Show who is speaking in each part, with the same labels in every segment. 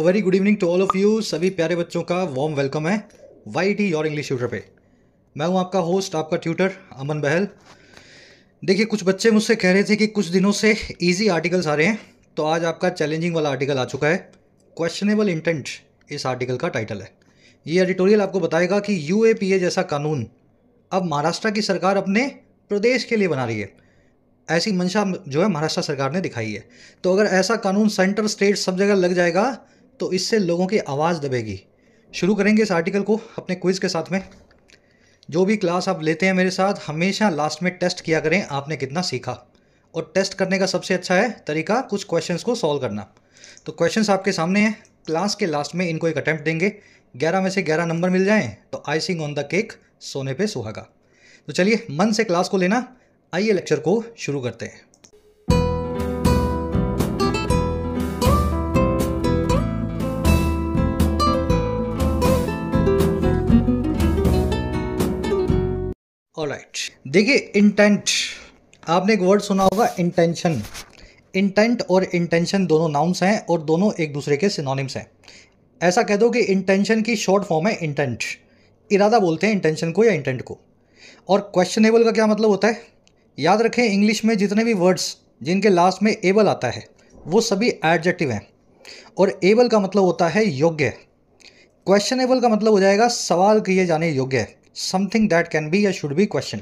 Speaker 1: Very good evening to all of you सभी प्यारे बच्चों का वार्म वेलकम है Y T your English tutor पे मैं हूं आपका होस्ट आपका ट्यूटर अमन बहल देखिए कुछ बच्चे मुझसे कह रहे थे कि कुछ दिनों से इजी आर्टिकल्स आ रहे हैं तो आज आपका चैलेंजिंग वाला आर्टिकल आ चुका है क्वेश्चनेबल इंटेंट इस आर्टिकल का टाइटल है ये एडिटोरियल आपको बताएगा कि यू जैसा कानून अब महाराष्ट्र की सरकार अपने प्रदेश के लिए बना रही है ऐसी मंशा जो है महाराष्ट्र सरकार ने दिखाई है तो अगर ऐसा कानून सेंटर स्टेट सब जगह लग जाएगा तो इससे लोगों की आवाज़ दबेगी शुरू करेंगे इस आर्टिकल को अपने क्विज़ के साथ में जो भी क्लास आप लेते हैं मेरे साथ हमेशा लास्ट में टेस्ट किया करें आपने कितना सीखा और टेस्ट करने का सबसे अच्छा है तरीका कुछ क्वेश्चंस को सॉल्व करना तो क्वेश्चंस आपके सामने हैं क्लास के लास्ट में इनको एक अटैम्प्ट देंगे ग्यारह में से ग्यारह नंबर मिल जाएँ तो आइसिंग ऑन द केक सोने पर सुहागा तो चलिए मन से क्लास को लेना आइए लेक्चर को शुरू करते हैं ऑलराइट देखिए इंटेंट आपने एक वर्ड सुना होगा इंटेंशन इंटेंट और इंटेंशन दोनों नाउन्स हैं और दोनों एक दूसरे के सिनोनिम्स हैं ऐसा कह दो कि इंटेंशन की शॉर्ट फॉर्म है इंटेंट इरादा बोलते हैं इंटेंशन को या इंटेंट को और क्वेश्चनेबल का क्या मतलब होता है याद रखें इंग्लिश में जितने भी वर्ड्स जिनके लास्ट में एबल आता है वो सभी एडजेक्टिव हैं और एबल का मतलब होता है योग्य क्वेश्चनेबल का मतलब हो जाएगा सवाल किए जाने योग्य है समथिंग दैट कैन बी या शुड बी क्वेश्चन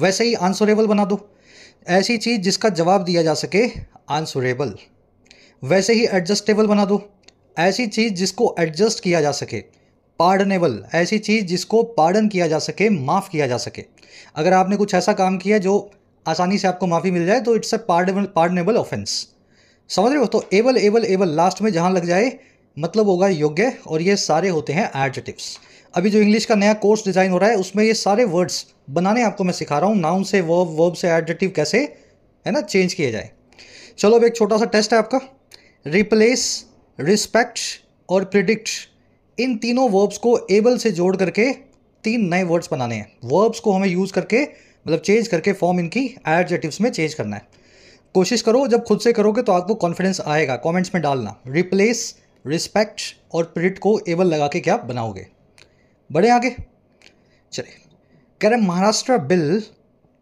Speaker 1: वैसे ही आंसरेबल बना दो ऐसी चीज़ जिसका जवाब दिया जा सके आंसरेबल वैसे ही एडजस्टेबल बना दो ऐसी चीज़ जिसको एडजस्ट किया जा सके पार्डनेबल ऐसी चीज़ जिसको पार्डन किया जा सके माफ़ किया जा सके अगर आपने कुछ ऐसा काम किया जो आसानी से आपको माफ़ी मिल जाए तो it's a pardonable pardonable offence समझ रहे हो तो एबल एबल एबल लास्ट में जहां लग जाए मतलब होगा योग्य और ये सारे होते हैं एडजेटिव्स अभी जो इंग्लिश का नया कोर्स डिज़ाइन हो रहा है उसमें ये सारे वर्ड्स बनाने आपको मैं सिखा रहा हूँ नाउन से वर्ब वर्ब से एडजेटिव कैसे है ना चेंज किए जाए चलो अब एक छोटा सा टेस्ट है आपका रिप्लेस रिस्पेक्ट और प्रिडिक्ट इन तीनों वर्ब्स को एबल से जोड़ करके तीन नए वर्ड्स बनाने हैं वर्ब्स को हमें यूज़ करके मतलब चेंज करके फॉर्म इनकी एडजेटिव्स में चेंज करना है कोशिश करो जब खुद से करोगे तो आपको कॉन्फिडेंस आएगा कमेंट्स में डालना रिप्लेस रिस्पेक्ट और प्रिडिक्ट को एबल लगा के क्या बनाओगे बढ़े आगे चले कह रहे Maharashtra bill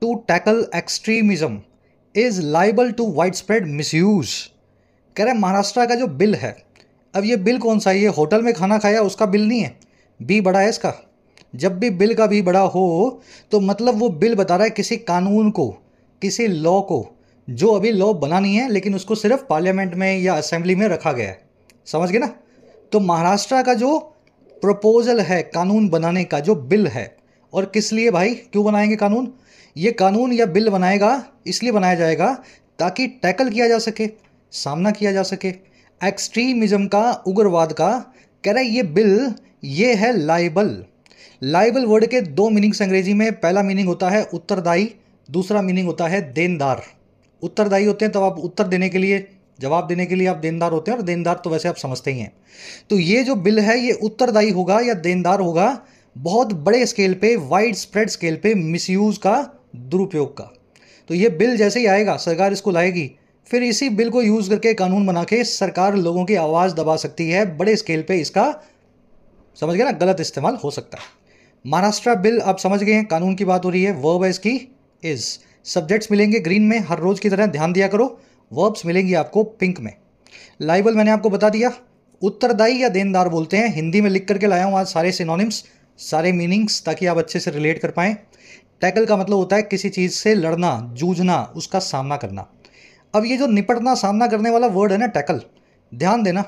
Speaker 1: to tackle extremism is liable to widespread misuse कह रहे महाराष्ट्र का जो बिल है अब ये बिल कौन सा है ये होटल में खाना खाया उसका बिल नहीं है बी बड़ा है इसका जब भी बिल का भी बड़ा हो तो मतलब वो बिल बता रहा है किसी कानून को किसी लॉ को जो अभी लॉ बना नहीं है लेकिन उसको सिर्फ पार्लियामेंट में या असेंबली में रखा गया है समझ गए ना तो महाराष्ट्र का जो प्रपोजल है कानून बनाने का जो बिल है और किस लिए भाई क्यों बनाएंगे कानून ये कानून या बिल बनाएगा इसलिए बनाया जाएगा ताकि टैकल किया जा सके सामना किया जा सके एक्सट्रीमिज्म का उग्रवाद का कह रहे ये बिल ये है लाइबल लाइबल वर्ड के दो मीनिंग्स अंग्रेजी में पहला मीनिंग होता है उत्तरदायी दूसरा मीनिंग होता है देनदार उत्तरदायी होते हैं तब तो आप उत्तर देने के लिए जवाब देने के लिए आप देनदार होते हैं और देनदार तो वैसे आप समझते ही हैं तो ये जो बिल है ये उत्तरदायी होगा या देनदार होगा बहुत बड़े स्केल पे वाइड स्प्रेड स्केल पे मिसयूज़ का दुरुपयोग का तो ये बिल जैसे ही आएगा सरकार इसको लाएगी फिर इसी बिल को यूज़ करके कानून बना के सरकार लोगों की आवाज़ दबा सकती है बड़े स्केल पे इसका समझ गए ना गलत इस्तेमाल हो सकता है महाराष्ट्र बिल आप समझ गए हैं कानून की बात हो रही है वर्ब है इसकी इज़ सब्जेक्ट्स मिलेंगे ग्रीन में हर रोज़ की तरह ध्यान दिया करो वर्ब्स मिलेंगी आपको पिंक में लाइबल मैंने आपको बता दिया उत्तरदायी या देनदार बोलते हैं हिंदी में लिख करके लाया हूँ आज सारे सिनोनिम्स सारे मीनिंग्स ताकि आप अच्छे से रिलेट कर पाएँ टैकल का मतलब होता है किसी चीज़ से लड़ना जूझना उसका सामना करना अब ये जो निपटना सामना करने वाला वर्ड है ना टैकल ध्यान देना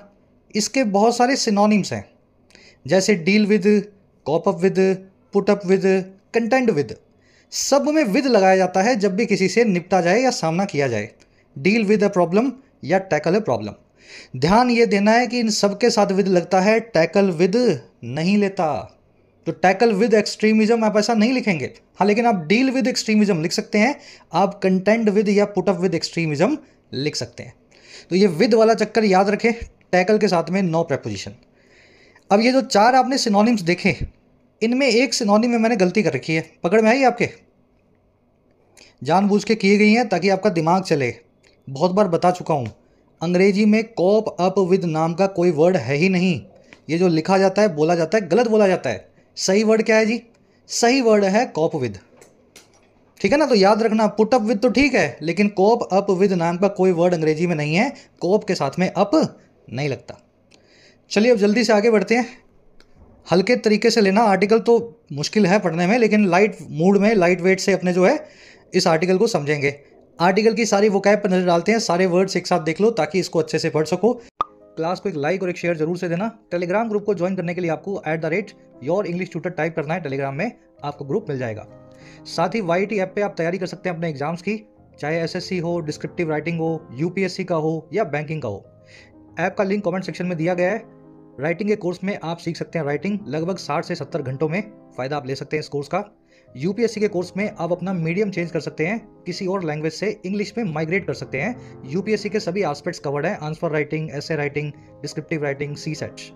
Speaker 1: इसके बहुत सारे सिनोनिम्स हैं जैसे deal with cope up with put up with content with सब में विद लगाया जाता है जब भी किसी से निपटा जाए या सामना किया जाए डील विद अ प्रॉब्लम या टैकल अ प्रॉब्लम ध्यान ये देना है कि इन सबके साथ विद लगता है टैकल विद नहीं लेता तो टैकल विद एक्सट्रीमिज्म आप ऐसा नहीं लिखेंगे हाँ लेकिन आप डील विद एक्सट्रीमिज्म लिख सकते हैं आप कंटेंट विद या पुट अप विद एक्सट्रीमिज्म लिख सकते हैं तो ये विद वाला चक्कर याद रखें टैकल के साथ में नो प्रेपोजिशन अब ये जो चार आपने सिनोनिम्स देखे इनमें एक सिनोनिम में मैंने गलती कर रखी है पकड़ में आई आपके जानबूझ के किए गई हैं ताकि आपका दिमाग चले बहुत बार बता चुका हूँ अंग्रेजी में कॉप अप विद नाम का कोई वर्ड है ही नहीं ये जो लिखा जाता है बोला जाता है गलत बोला जाता है सही वर्ड क्या है जी सही वर्ड है कॉप विद ठीक है ना तो याद रखना पुट अप विद तो ठीक है लेकिन कॉप अप विद नाम का कोई वर्ड अंग्रेजी में नहीं है कॉप के साथ में अप नहीं लगता चलिए अब जल्दी से आगे बढ़ते हैं हल्के तरीके से लेना आर्टिकल तो मुश्किल है पढ़ने में लेकिन लाइट मूड में लाइट वेट से अपने जो है इस आर्टिकल को समझेंगे आर्टिकल की सारी वो कैप पर नजर डालते हैं सारे वर्ड्स एक साथ देख लो ताकि इसको अच्छे से पढ़ सको क्लास को एक लाइक और एक शेयर जरूर से देना टेलीग्राम ग्रुप को ज्वाइन करने के लिए आपको at the rate your English tutor type करना है टेलीग्राम में आपको ग्रुप मिल जाएगा साथ ही वाई ऐप पे आप तैयारी कर सकते हैं अपने एग्जाम्स की चाहे एसएससी हो डिस्क्रिप्टिव राइटिंग हो यूपीएससी का हो या बैंकिंग का हो ऐप का लिंक कॉमेंट सेक्शन में दिया गया है राइटिंग के कोर्स में आप सीख सकते हैं राइटिंग लगभग साठ से सत्तर घंटों में फ़ायदा आप ले सकते हैं इस कोर्स का यूपीएससी के कोर्स में आप अपना मीडियम चेंज कर सकते हैं किसी और लैंग्वेज से इंग्लिश में माइग्रेट कर सकते हैं यूपीएससी के सभी एस्पेक्ट्स कवर्ड हैं answer writing essay writing descriptive writing C SAT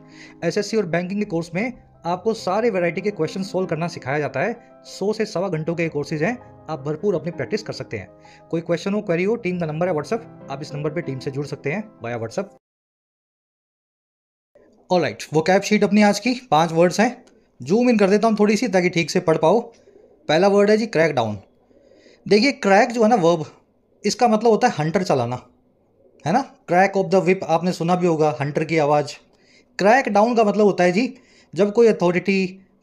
Speaker 1: SSC और बैंकिंग के कोर्स में आपको सारे वैरायटी के क्वेश्चन सोल्व करना सिखाया जाता है सौ से सवा घंटों के कोर्सेज हैं आप भरपूर अपनी प्रैक्टिस कर सकते हैं कोई क्वेश्चन हो क्वेरी हो टीम का नंबर है व्हाट्सअप आप इस नंबर पर टीम से जुड़ सकते हैं बाया व्हाट्सअप ऑल राइट वो कैप शीट अपनी आज की पांच वर्ड्स हैं जूम इन कर देता हूँ थोड़ी सी ताकि ठीक से पढ़ पाओ पहला वर्ड है जी क्रैक डाउन देखिए क्रैक जो है ना वर्ब इसका मतलब होता है हंटर चलाना है ना क्रैक ऑफ द विप आपने सुना भी होगा हंटर की आवाज़ क्रैक डाउन का मतलब होता है जी जब कोई अथॉरिटी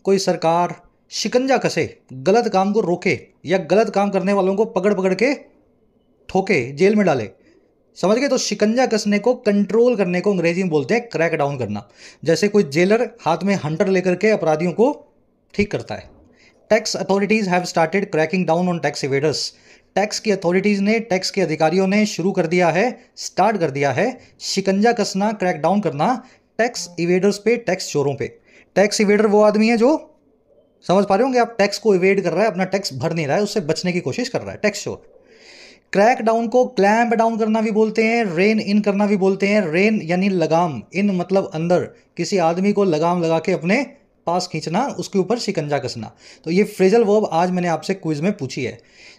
Speaker 1: कोई सरकार शिकंजा कसे गलत काम को रोके या गलत काम करने वालों को पकड़ पकड़ के ठोके जेल में डाले समझ गए तो शिकंजा कसने को कंट्रोल करने को अंग्रेजी में बोलते हैं क्रैक डाउन करना जैसे कोई जेलर हाथ में हंटर लेकर के अपराधियों को ठीक करता है tax authorities have started cracking down on tax evaders tax की अथॉरिटीज़ ने टैक्स के अधिकारियों ने शुरू कर दिया है स्टार्ट कर दिया है शिकंजा कसना क्रैकडाउन करना टैक्स इवेडर्स पे टैक्स चोरों पे टैक्स इवेडर वो आदमी है जो समझ पा रहे होंगे आप टैक्स को इवेड कर रहा है अपना टैक्स भर नहीं रहा है उससे बचने की कोशिश कर रहा है टैक्स चोर क्रैक डाउन को क्लैम्प डाउन करना भी बोलते हैं रेन इन करना भी बोलते हैं रेन यानी लगाम इन मतलब अंदर किसी आदमी को लगाम लगा के अपने पास खींचना उसके ऊपर शिकंजा कसना तो ये फ्रेजल वर्ब आज मैंने आपसे क्विज में पूछी है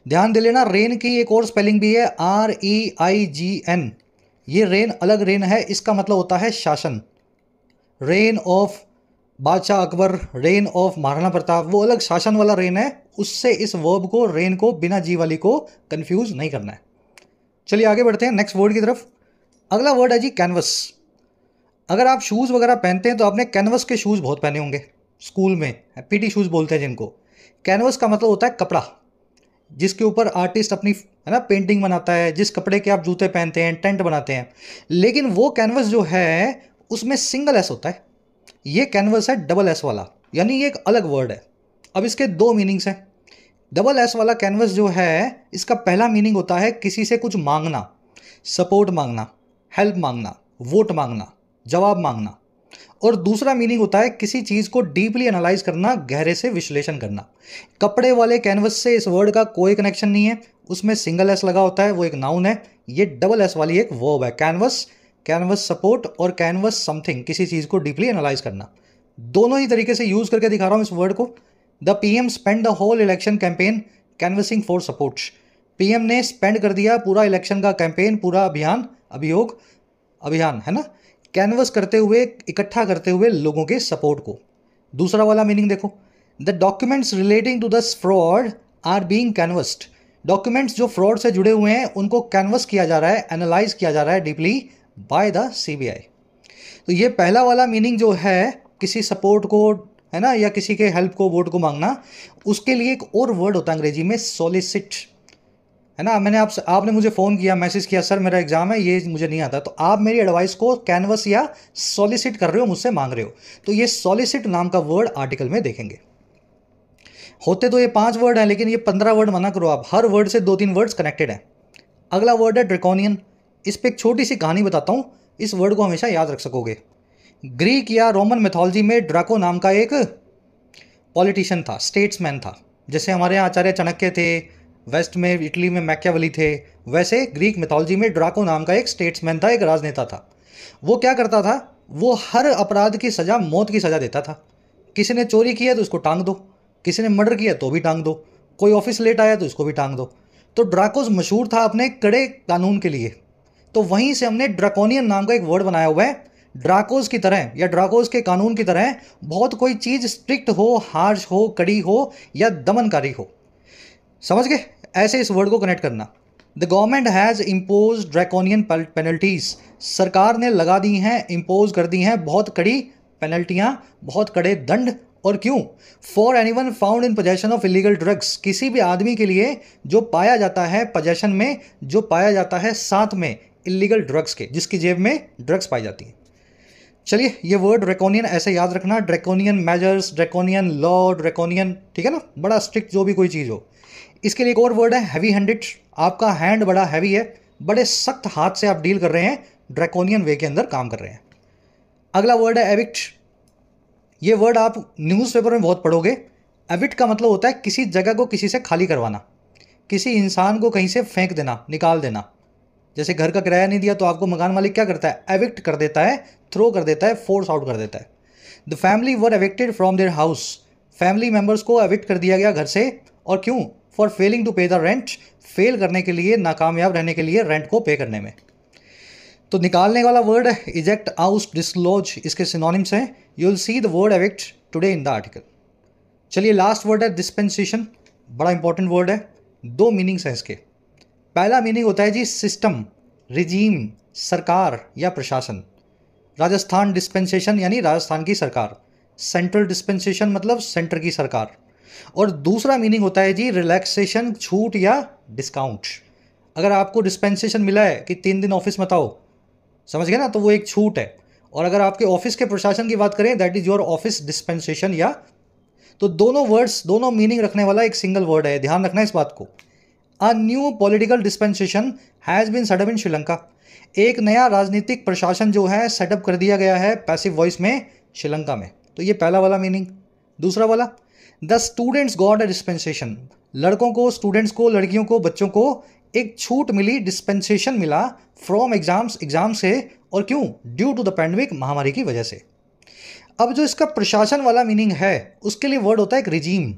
Speaker 1: ध्यान दे लेना रेन की एक और स्पेलिंग भी है R E I G N ये रेन अलग रेन है इसका मतलब होता है शासन रेन ऑफ बादशाह अकबर रेन ऑफ महाराणा प्रताप वो अलग शासन वाला रेन है उससे इस वर्ब को रेन को बिना जी वाली को कन्फ्यूज नहीं करना है चलिए आगे बढ़ते हैं नेक्स्ट वर्ड की तरफ अगला वर्ड है जी कैनवस अगर आप शूज़ वगैरह पहनते हैं तो आपने कैनवस के शूज़ बहुत पहने होंगे स्कूल में पीटी शूज़ बोलते हैं जिनको कैनवस का मतलब होता है कपड़ा जिसके ऊपर आर्टिस्ट अपनी है ना पेंटिंग बनाता है जिस कपड़े के आप जूते पहनते हैं टेंट बनाते हैं लेकिन वो कैनवस जो है उसमें सिंगल एस होता है ये कैनवस है डबल एस वाला यानी ये एक अलग वर्ड है अब इसके दो मीनिंग्स हैं डबल एस वाला कैनवस जो है इसका पहला मीनिंग होता है किसी से कुछ मांगना सपोर्ट मांगना हेल्प मांगना वोट मांगना जवाब मांगना और दूसरा मीनिंग होता है किसी चीज़ को डीपली एनालाइज करना गहरे से विश्लेषण करना कपड़े वाले कैनवस से इस वर्ड का कोई कनेक्शन नहीं है उसमें सिंगल एस लगा होता है वो एक नाउन है ये डबल एस वाली एक वर्ब है कैनवस कैनवस सपोर्ट और कैनवस समथिंग किसी चीज़ को डीपली एनालाइज करना दोनों ही तरीके से यूज़ करके दिखा रहा हूँ इस वर्ड को the P M spend the whole election campaign canvassing for support P M ने स्पेंड कर दिया पूरा इलेक्शन का कैंपेन पूरा अभियान अभियोग अभियान है ना कैनवस करते हुए इकट्ठा करते हुए लोगों के सपोर्ट को दूसरा वाला मीनिंग देखो the documents relating to this fraud are being canvassed documents जो फ्रॉड से जुड़े हुए हैं उनको कैनवस किया जा रहा है एनालाइज किया जा रहा है डीपली बाय द सी तो ये पहला वाला मीनिंग जो है किसी सपोर्ट को है ना या किसी के हेल्प को वोट को मांगना उसके लिए एक और वर्ड होता है अंग्रेजी में सोलिसिट है ना मैंने आप आपने मुझे फ़ोन किया मैसेज किया सर मेरा एग्ज़ाम है ये मुझे नहीं आता तो आप मेरी एडवाइस को कैनवस या सॉलिसिट कर रहे हो मुझसे मांग रहे हो तो ये सॉलिसिट नाम का वर्ड आर्टिकल में देखेंगे होते तो ये पांच वर्ड हैं लेकिन ये पंद्रह वर्ड मना करो आप हर वर्ड से दो तीन वर्ड्स कनेक्टेड हैं अगला वर्ड है ड्रिकोनियन इस पर एक छोटी सी कहानी बताता हूँ इस वर्ड को हमेशा याद रख सकोगे ग्रीक या रोमन मेथोलॉजी में ड्राको नाम का एक पॉलिटिशियन था स्टेट्समैन था जैसे हमारे यहाँ आचार्य चाणक्य थे वेस्ट में इटली में मैक्यावली थे वैसे ग्रीक मिथोलॉजी में ड्राको नाम का एक स्टेट्समैन था एक राजनेता था वो क्या करता था वो हर अपराध की सज़ा मौत की सज़ा देता था किसी ने चोरी की है तो उसको टांग दो किसी ने मर्डर किया तो भी टांग दो कोई ऑफिस लेट आया तो उसको भी टांग दो तो ड्राकोस मशहूर था अपने कड़े कानून के लिए तो वहीं से हमने ड्राकोनियन नाम का एक वर्ड बनाया हुआ है ड्राकोस की तरह या ड्राकोज के कानून की तरह बहुत कोई चीज़ स्ट्रिक्ट हो हार्श हो कड़ी हो या दमनकारी हो समझ गए ऐसे इस वर्ड को कनेक्ट करना the government has impose draconian penalties सरकार ने लगा दी हैं इम्पोज कर दी हैं बहुत कड़ी पेनल्टियाँ बहुत कड़े दंड और क्यों for anyone found in possession of illegal drugs किसी भी आदमी के लिए जो पाया जाता है पोजेशन में जो पाया जाता है साथ में इलीगल ड्रग्स के जिसकी जेब में ड्रग्स पाई जाती हैं चलिए ये वर्ड ड्रैकोनियन ऐसे याद रखना draconian measures draconian law draconian ठीक है ना बड़ा स्ट्रिक्ट जो भी कोई चीज़ हो इसके लिए एक और वर्ड है हैवी हैंडेड आपका हैंड बड़ा हैवी है बड़े सख्त हाथ से आप डील कर रहे हैं ड्रैकोनियन वे के अंदर काम कर रहे हैं अगला वर्ड है एविक्ट ये वर्ड आप न्यूज़पेपर में बहुत पढ़ोगे एविक्ट का मतलब होता है किसी जगह को किसी से खाली करवाना किसी इंसान को कहीं से फेंक देना निकाल देना जैसे घर का किराया नहीं दिया तो आपको मकान मालिक क्या करता है एविक्ट कर देता है थ्रो कर देता है फोर्स आउट कर देता है the family were evicted from their house family members को एविक्ट कर दिया गया घर से और क्यों for failing to pay the rent fail करने के लिए नाकामयाब रहने के लिए रेंट को पे करने में तो निकालने वाला वर्ड है इजेक्ट आउस डिसलॉज इसके सिनोनिम्स हैं you will see the word evict today in the article चलिए लास्ट वर्ड है डिस्पेंसेशन बड़ा इंपॉर्टेंट वर्ड है दो मीनिंग्स हैं इसके पहला मीनिंग होता है जी सिस्टम रिजीम सरकार या प्रशासन राजस्थान डिस्पेंसेशन यानी राजस्थान की सरकार सेंट्रल डिस्पेंसेशन मतलब सेंटर की सरकार और दूसरा मीनिंग होता है जी रिलैक्सेशन छूट या डिस्काउंट अगर आपको डिस्पेंसेशन मिला है कि तीन दिन ऑफिस मत आओ समझ गए ना तो वो एक छूट है और अगर आपके ऑफिस के प्रशासन की बात करें that is your office dispensation या तो दोनों वर्ड्स दोनों मीनिंग रखने वाला एक सिंगल वर्ड है ध्यान रखना इस बात को a new political dispensation has been set up in Sri Lanka एक नया राजनीतिक प्रशासन जो है सेटअप कर दिया गया है पैसिव वॉइस में श्रीलंका में तो ये पहला वाला मीनिंग दूसरा वाला the students got a dispensation लड़कों को स्टूडेंट्स को लड़कियों को बच्चों को एक छूट मिली डिस्पेंसेशन मिला फ्रॉम एग्जाम्स एग्जाम से और क्यों ड्यू टू द पैंडमिक महामारी की वजह से अब जो इसका प्रशासन वाला मीनिंग है उसके लिए वर्ड होता है एक रिजीम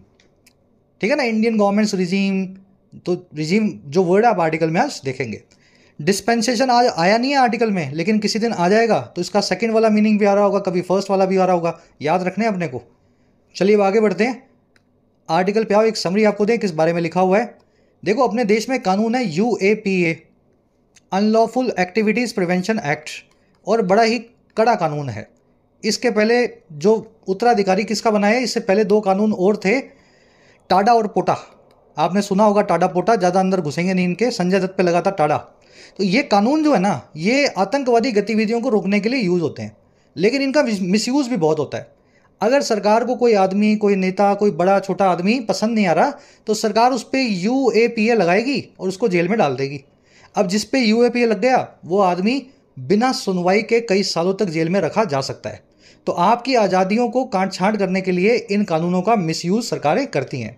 Speaker 1: ठीक है ना इंडियन गवर्नमेंट्स रिजीम तो रिजीम जो वर्ड है आप आर्टिकल में आज देखेंगे डिस्पेंसेशन आज आया नहीं है आर्टिकल में लेकिन किसी दिन आ जाएगा तो इसका सेकेंड वाला मीनिंग भी आ रहा होगा कभी फर्स्ट वाला भी आ रहा होगा याद रखने अपने को चलिए अब आगे बढ़ते हैं आर्टिकल पे आओ एक समरी आपको दें किस बारे में लिखा हुआ है देखो अपने देश में कानून है U A P A unlawful activities prevention act और बड़ा ही कड़ा कानून है इसके पहले जो उत्तराधिकारी किसका बनाया इससे पहले दो कानून और थे टाडा और पोटा आपने सुना होगा टाडा पोटा ज़्यादा अंदर घुसेंगे नहीं इनके संजय दत्त पे लगा था टाडा तो ये कानून जो है ना ये आतंकवादी गतिविधियों को रोकने के लिए यूज़ होते हैं लेकिन इनका मिसयूज़ भी बहुत होता है अगर सरकार को कोई आदमी कोई नेता कोई बड़ा छोटा आदमी पसंद नहीं आ रहा तो सरकार उस पर यू ए पी ए लगाएगी और उसको जेल में डाल देगी अब जिस पे यू ए पी ए लग गया वो आदमी बिना सुनवाई के कई सालों तक जेल में रखा जा सकता है तो आपकी आज़ादियों को काट छाँट करने के लिए इन कानूनों का मिसयूज सरकारें करती हैं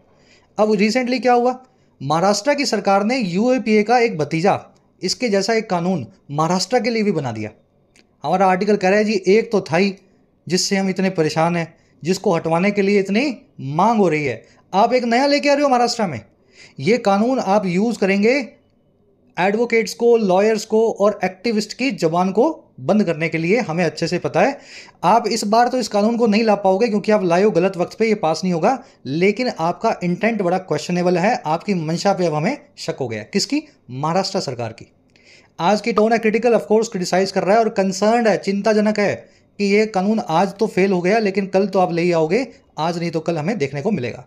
Speaker 1: अब रिसेंटली क्या हुआ महाराष्ट्र की सरकार ने यू का एक भतीजा इसके जैसा एक कानून महाराष्ट्र के लिए भी बना दिया हमारा आर्टिकल कह रहा है जी एक तो था ही जिससे हम इतने परेशान हैं जिसको हटवाने के लिए इतनी मांग हो रही है आप एक नया लेके आ रहे हो महाराष्ट्र में ये कानून आप यूज़ करेंगे एडवोकेट्स को लॉयर्स को और एक्टिविस्ट की जबान को बंद करने के लिए हमें अच्छे से पता है आप इस बार तो इस कानून को नहीं ला पाओगे क्योंकि आप लाए हो गलत वक्त पे ये पास नहीं होगा लेकिन आपका इंटेंट बड़ा क्वेश्चनेबल है आपकी मंशा पे अब हमें शक हो गया किसकी महाराष्ट्र सरकार की आज की टोन है क्रिटिकल ऑफकोर्स क्रिटिसाइज कर रहा है और कंसर्न है चिंताजनक है कि ये कानून आज तो फेल हो गया लेकिन कल तो आप ले ही आओगे आज नहीं तो कल हमें देखने को मिलेगा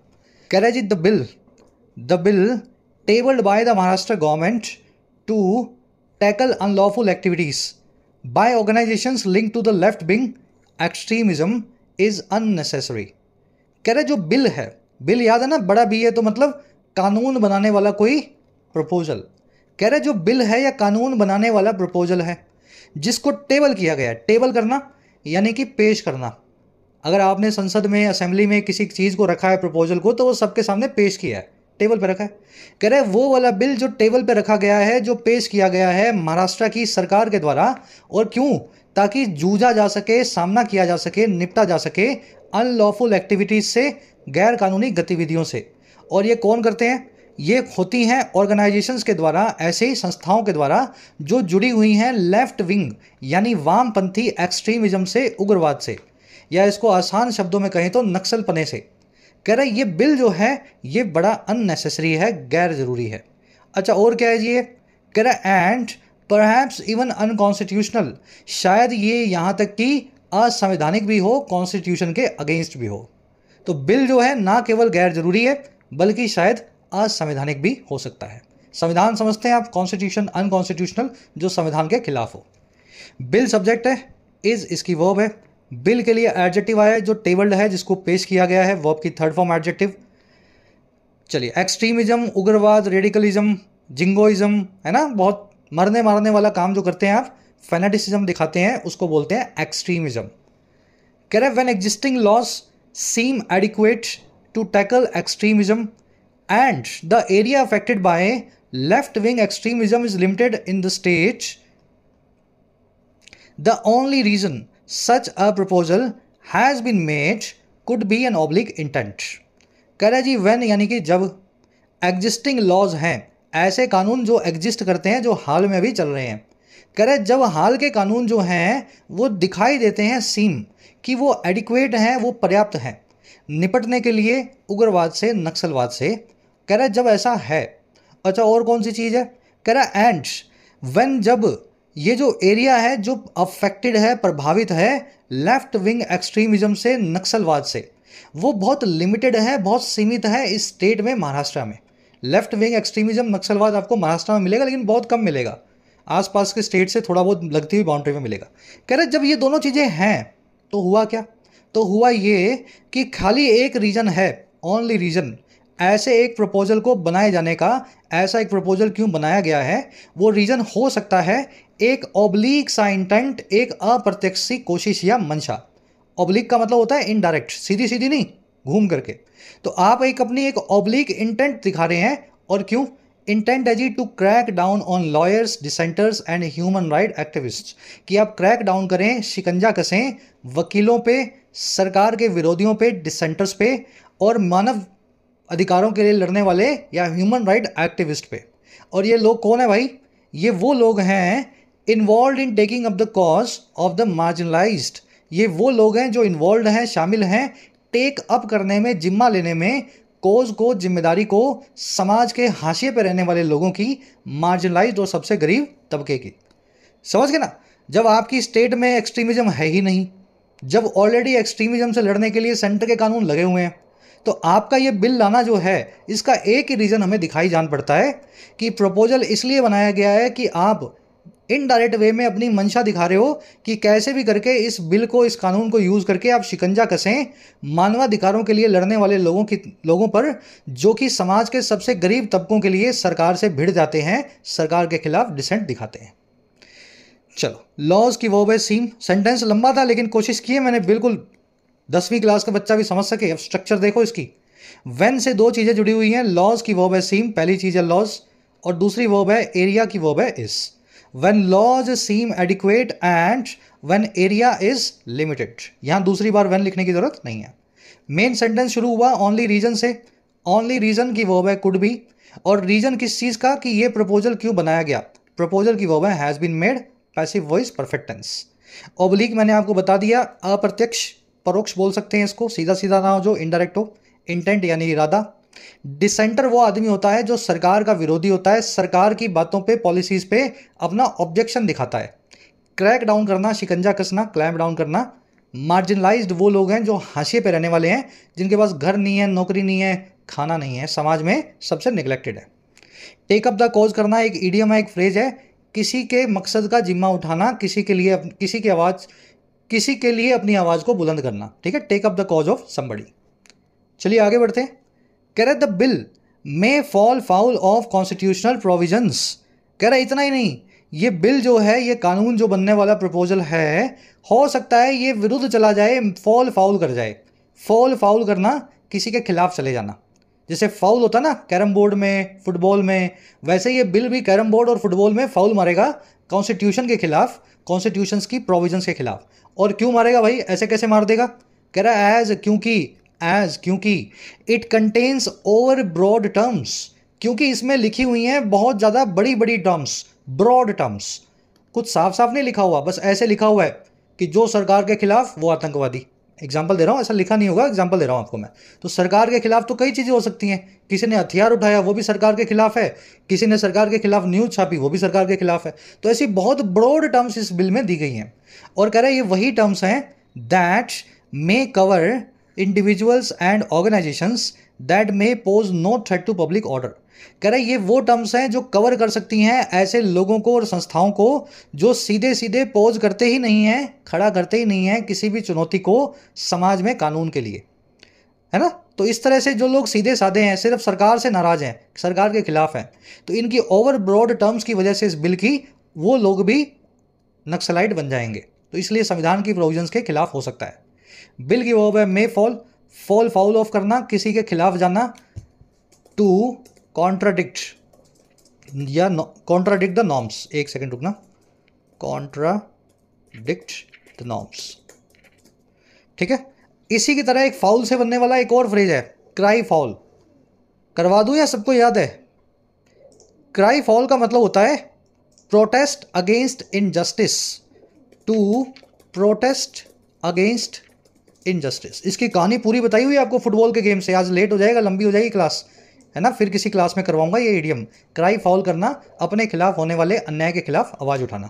Speaker 1: कह रहे जी the bill the bill tabled by the Maharashtra government to tackle unlawful activities by organisation link to the left wing extremism is unnecessary कह रहे जो बिल है बिल याद है ना बड़ा बी है तो मतलब कानून बनाने वाला कोई प्रपोजल कह रहे जो बिल है या कानून बनाने वाला प्रपोजल है जिसको टेबल किया गया टेबल करना यानी कि पेश करना अगर आपने संसद में असेंबली में किसी चीज़ को रखा है प्रपोजल को तो वो सबके सामने पेश किया है टेबल पर रखा है कह रहे वो वाला बिल जो टेबल पर रखा गया है जो पेश किया गया है महाराष्ट्र की सरकार के द्वारा और क्यों ताकि जूझा जा सके सामना किया जा सके निपटा जा सके अनलॉफुल एक्टिविटीज़ से गैर कानूनी गतिविधियों से और ये कौन करते हैं ये होती हैं ऑर्गेनाइजेशंस के द्वारा ऐसे ही संस्थाओं के द्वारा जो जुड़ी हुई हैं लेफ्ट विंग यानी वामपंथी एक्सट्रीमिज्म से उग्रवाद से या इसको आसान शब्दों में कहें तो नक्सल पने से कह रहे ये बिल जो है ये बड़ा अननेसेसरी है गैर ज़रूरी है अच्छा और क्या है जी ये कह रहे एंड परहैप्स इवन अनकॉन्स्टिट्यूशनल शायद ये यहाँ तक कि असंवैधानिक भी हो कॉन्स्टिट्यूशन के अगेंस्ट भी हो तो बिल जो है ना केवल गैर ज़रूरी है बल्कि शायद असंवैधानिक भी हो सकता है संविधान समझते हैं आप कॉन्स्टिट्यूशन अनकॉन्स्टिट्यूशनल जो संविधान के खिलाफ हो बिल सब्जेक्ट है इज इसकी वर्ब है बिल के लिए एडजेक्टिव आया है जो टेबल्ड है जिसको पेश किया गया है वर्ब की थर्ड फॉर्म एडजेक्टिव चलिए एक्सट्रीमिज्म उग्रवाद रेडिकलिज्म जिंगोइज्म है ना बहुत मरने मारने वाला काम जो करते हैं आप फेनेटिसिज्म दिखाते हैं उसको बोलते हैं एक्सट्रीमिज्म कह रहे when existing laws seem adequate to tackle extremism and the area affected by left wing extremism is limited in the state. The only reason such a proposal has been made could be an oblique intent. कह रहा when yani ki jab existing laws hain ऐसे कानून जो exist करते हैं जो हाल में भी चल रहे हैं कह रहे जब हाल के कानून जो हैं वो दिखाई देते हैं सीम कि वो एडिक्वेट हैं वो पर्याप्त हैं निपटने के लिए उग्रवाद से नक्सलवाद से कह रहा है जब ऐसा है अच्छा और कौन सी चीज़ है कह रहा है एंड्स वेन जब ये जो एरिया है जो अफेक्टेड है प्रभावित है लेफ्ट विंग एक्सट्रीमिज्म से नक्सलवाद से वो बहुत लिमिटेड है बहुत सीमित है इस स्टेट में महाराष्ट्र में लेफ्ट विंग एक्सट्रीमिज्म नक्सलवाद आपको महाराष्ट्र में मिलेगा लेकिन बहुत कम मिलेगा आसपास के स्टेट से थोड़ा बहुत लगती हुई बाउंड्री में मिलेगा कह रहे जब ये दोनों चीज़ें हैं तो हुआ क्या तो हुआ ये कि खाली एक रीजन है ओनली रीजन ऐसे एक प्रपोज़ल को बनाए जाने का ऐसा एक प्रपोज़ल क्यों बनाया गया है वो रीज़न हो सकता है एक ओब्लिक सा इंटेंट एक अप्रत्यक्षी कोशिश या मंशा ओब्लिक का मतलब होता है इनडायरेक्ट सीधी सीधी नहीं घूम करके तो आप एक अपनी एक ओब्लिक इंटेंट दिखा रहे हैं और क्यों इंटेंट है जी to crack down on lawyers dissenters and human right activist कि आप क्रैक डाउन करें शिकंजा कसें वकीलों पे सरकार के विरोधियों पे डिसेंटर्स पे और मानव अधिकारों के लिए लड़ने वाले या ह्यूमन राइट एक्टिविस्ट पे और ये लोग कौन है भाई ये वो लोग हैं involve in taking up the cause of the marginalise ये वो लोग हैं जो इन्वॉल्व हैं शामिल हैं टेक अप करने में जिम्मा लेने में कोज को जिम्मेदारी को समाज के हाशिए पर रहने वाले लोगों की मार्जिनलाइज और सबसे गरीब तबके की समझ गए ना जब आपकी स्टेट में एक्सट्रीमिज्म है ही नहीं जब ऑलरेडी एक्सट्रीमिज्म से लड़ने के लिए सेंटर के कानून लगे हुए हैं तो आपका ये बिल लाना जो है इसका एक ही रीज़न हमें दिखाई जान पड़ता है कि प्रपोजल इसलिए बनाया गया है कि आप इनडायरेक्ट वे में अपनी मंशा दिखा रहे हो कि कैसे भी करके इस बिल को इस कानून को यूज़ करके आप शिकंजा कसें मानवाधिकारों के लिए लड़ने वाले लोगों की लोगों पर जो कि समाज के सबसे गरीब तबकों के लिए सरकार से भिड़ जाते हैं सरकार के खिलाफ डिसेंट दिखाते हैं चलो लॉज की वो वे सीम सेंटेंस लंबा था लेकिन कोशिश की है मैंने बिल्कुल दसवीं क्लास का बच्चा भी समझ सके अब स्ट्रक्चर देखो इसकी वेन से दो चीज़ें जुड़ी हुई हैं लॉज की वर्ब है सीम पहली चीज़ है लॉज और दूसरी वर्ब है एरिया की वर्ब है इस when laws seem adequate and when area is limited यहां दूसरी बार वेन लिखने की जरूरत नहीं है मेन सेंटेंस शुरू हुआ ओनली रीजन से ओनली रीजन की वर्ब है कुड बी और रीजन किस चीज़ का कि यह प्रपोजल क्यों बनाया गया प्रपोजल की वर्ब है has been made passive voice perfect tense oblique मैंने आपको बता दिया अप्रत्यक्ष परोक्ष बोल सकते हैं इसको सीधा सीधा ना हो जो इनडायरेक्ट हो इंटेंट यानी इरादा डिसेंटर वो आदमी होता है जो सरकार का विरोधी होता है सरकार की बातों पे पॉलिसीज पे अपना ऑब्जेक्शन दिखाता है क्रैक डाउन करना शिकंजा कसना क्लैम डाउन करना मार्जिनलाइज वो लोग हैं जो हाशिए पे रहने वाले हैं जिनके पास घर नहीं है नौकरी नहीं है खाना नहीं है समाज में सबसे निगलेक्टेड है टेक अप द कॉज करना एक ईडियम है एक फ्रेज है किसी के मकसद का जिम्मा उठाना किसी के लिए किसी की आवाज़ किसी के लिए अपनी आवाज़ को बुलंद करना ठीक है take up the cause of somebody चलिए आगे बढ़ते हैं कह रहे the bill may fall foul of constitutional provisions कह रहा इतना ही नहीं ये बिल जो है ये कानून जो बनने वाला प्रपोजल है हो सकता है ये विरुद्ध चला जाए फॉल फाउल कर जाए फॉल फाउल करना किसी के खिलाफ चले जाना जैसे फाउल होता ना कैरम बोर्ड में फुटबॉल में वैसे ये बिल भी कैरम बोर्ड और फुटबॉल में फाउल मारेगा कॉन्स्टिट्यूशन के खिलाफ कॉन्स्टिट्यूशन की प्रोविजंस के खिलाफ और क्यों मारेगा भाई ऐसे कैसे मार देगा कह रहा है एज क्योंकि एज क्योंकि it contains over broad terms क्योंकि इसमें लिखी हुई हैं बहुत ज़्यादा बड़ी बड़ी टर्म्स ब्रॉड टर्म्स कुछ साफ साफ नहीं लिखा हुआ बस ऐसे लिखा हुआ है कि जो सरकार के खिलाफ वो आतंकवादी एग्जाम्पल दे रहा हूँ ऐसा लिखा नहीं होगा एग्जाम्पल दे रहा हूँ आपको मैं तो सरकार के खिलाफ तो कई चीज़ें हो सकती हैं किसी ने हथियार उठाया वो भी सरकार के खिलाफ है किसी ने सरकार के खिलाफ न्यूज़ छापी वो भी सरकार के खिलाफ है तो ऐसी बहुत ब्रॉड टर्म्स इस बिल में दी गई हैं और कह रहे हैं ये वही टर्म्स हैं that may cover individuals and organisations that may pose no threat to public order कह रहे ये वो टर्म्स हैं जो कवर कर सकती हैं ऐसे लोगों को और संस्थाओं को जो सीधे सीधे पोज करते ही नहीं हैं खड़ा करते ही नहीं हैं किसी भी चुनौती को समाज में कानून के लिए है ना तो इस तरह से जो लोग सीधे साधे हैं सिर्फ सरकार से नाराज़ हैं सरकार के खिलाफ हैं तो इनकी ओवर ब्रॉड टर्म्स की वजह से इस बिल की वो लोग भी नक्सलाइट बन जाएंगे तो इसलिए संविधान की प्रोविजंस के खिलाफ हो सकता है बिल की वो है may fall fall foul of करना किसी के खिलाफ जाना टू कॉन्ट्राडिक्ट या कॉन्ट्राडिक्ट द नॉर्म्स एक सेकेंड रुकना कॉन्ट्राडिक्ट द नॉर्म्स ठीक है इसी की तरह एक फाउल से बनने वाला एक और फ्रेज है क्राई फाउल करवा दूँ या सबको याद है क्राई फॉल का मतलब होता है protest against injustice to protest against injustice इसकी कहानी पूरी बताई हुई है आपको फुटबॉल के गेम से आज लेट हो जाएगा लंबी हो जाएगी क्लास है ना फिर किसी क्लास में करवाऊंगा ये ईडियम क्राई फॉल करना अपने खिलाफ होने वाले अन्याय के खिलाफ आवाज़ उठाना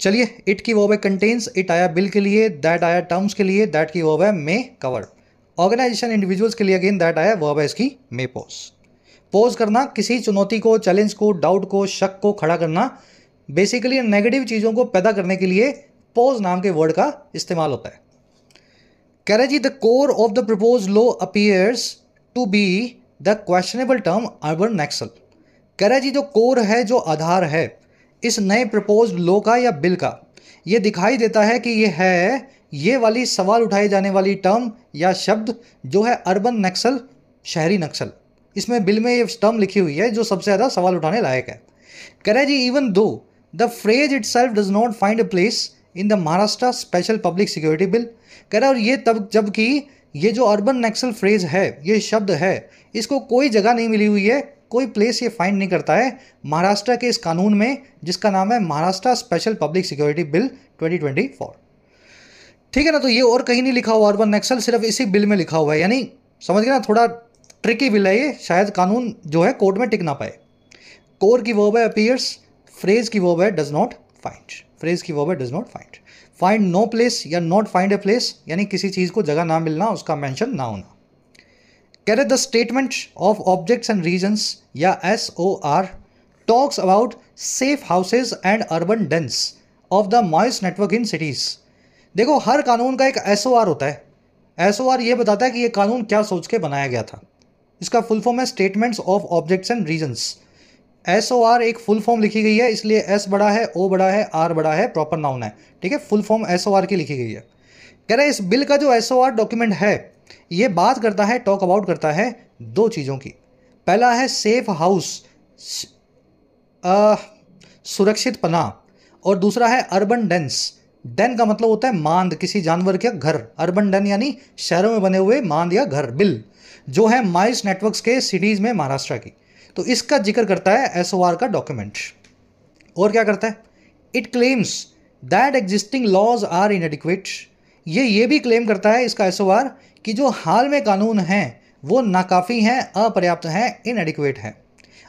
Speaker 1: चलिए इट की वो है कंटेन्स इट आया बिल के लिए दैट आया टर्म्स के लिए दैट की वो है मे कवर ऑर्गेनाइजेशन इंडिविजुअल्स के लिए अगेन दैट आया वो है इसकी मे पोज पोज करना किसी चुनौती को चैलेंज को डाउट को शक को खड़ा करना बेसिकली नेगेटिव चीज़ों को पैदा करने के लिए पोज नाम के वर्ड का इस्तेमाल होता है कह रहे जी the core of the propose law appears to be the questionable term urban Naxal कह रहा जी जो कोर है जो आधार है इस नए प्रपोज लॉ का या बिल का ये दिखाई देता है कि ये है ये वाली सवाल उठाई जाने वाली टर्म या शब्द जो है अर्बन नक्सल शहरी नक्सल इसमें बिल में ये टर्म लिखी हुई है जो सबसे ज़्यादा सवाल उठाने लायक है कह रहे जी even though the phrase itself does not find a place in the Maharashtra special public security bill कह रहा है और ये तब जबकि ये जो अर्बन नक्सल फ्रेज है ये शब्द है इसको कोई जगह नहीं मिली हुई है कोई प्लेस ये फाइंड नहीं करता है महाराष्ट्र के इस कानून में जिसका नाम है Maharashtra special public security bill 2024 ठीक है ना तो ये और कहीं नहीं लिखा हुआ अर्बन नक्सल सिर्फ इसी बिल में लिखा हुआ है यानी समझ गए ना थोड़ा ट्रिकी बिल है ये शायद कानून जो है कोर्ट में टिक ना पाए कोर की वर्ब है अपियर्स फ्रेज की वर्ब है डज नॉट फाइंड फ्रेज की वर्ब है does not find find no place या नॉट फाइंड ए प्लेस यानी किसी चीज़ को जगह ना मिलना उसका मैंशन ना होना कह रहे the statement of objects and reasons या S O R talks about safe houses and urban dens of the Maoist network in cities देखो हर कानून का एक एस ओ आर होता है एस ओ आर ये बताता है कि ये कानून क्या सोच के बनाया गया था इसका फुल फॉर्म है statements of objects and reasons S O R एक फुल फॉर्म लिखी गई है इसलिए एस बड़ा है ओ बड़ा है आर बड़ा है प्रॉपर नाउन है ठीक है full form S O R की लिखी गई है कह रहे इस बिल का जो एस ओ आर डॉक्यूमेंट है ये बात करता है टॉक अबाउट करता है दो चीज़ों की पहला है सेफ हाउस सुरक्षित पना और दूसरा है अर्बन डेंस डेन का मतलब होता है मांद किसी जानवर के घर अर्बन डेन यानी शहरों में बने हुए मांद या घर बिल जो है माइल्स नेटवर्क्स के सिटीज़ में महाराष्ट्र की तो इसका जिक्र करता है एस का डॉक्यूमेंट और क्या करता है it claims that existing laws are in ये ये भी क्लेम करता है इसका एस कि जो हाल में कानून हैं वो नाकाफ़ी हैं अपर्याप्त हैं एडिक्वेट हैं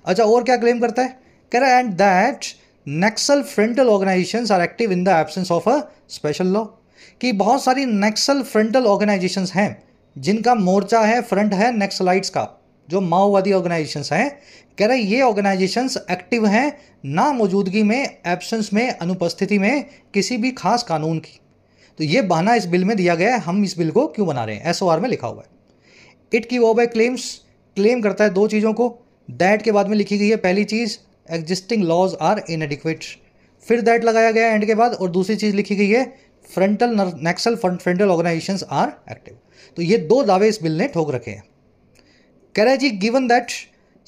Speaker 1: अच्छा और क्या क्लेम करता है कह रहा है and that Naxal frontal organisations are active in the absence of a special law कि बहुत सारी नेक्सल फ्रंटल ऑर्गेनाइजेशंस हैं जिनका मोर्चा है फ्रंट है नेक्सलाइट्स का जो माओवादी ऑर्गेनाइजेशंस हैं कह रहे ये ऑर्गेनाइजेशंस एक्टिव हैं ना मौजूदगी में एब्सेंस में अनुपस्थिति में किसी भी खास कानून की तो ये बहाना इस बिल में दिया गया है हम इस बिल को क्यों बना रहे हैं एस में लिखा हुआ है इट की वो बाय क्लेम्स क्लेम करता है दो चीज़ों को दैट के बाद में लिखी गई है पहली चीज़ एग्जिस्टिंग लॉज आर इन फिर दैट लगाया गया एंड के बाद और दूसरी चीज़ लिखी गई है frontal Naxal frontal organisation are active तो ये दो दावे इस बिल ने ठोक रखे हैं several given that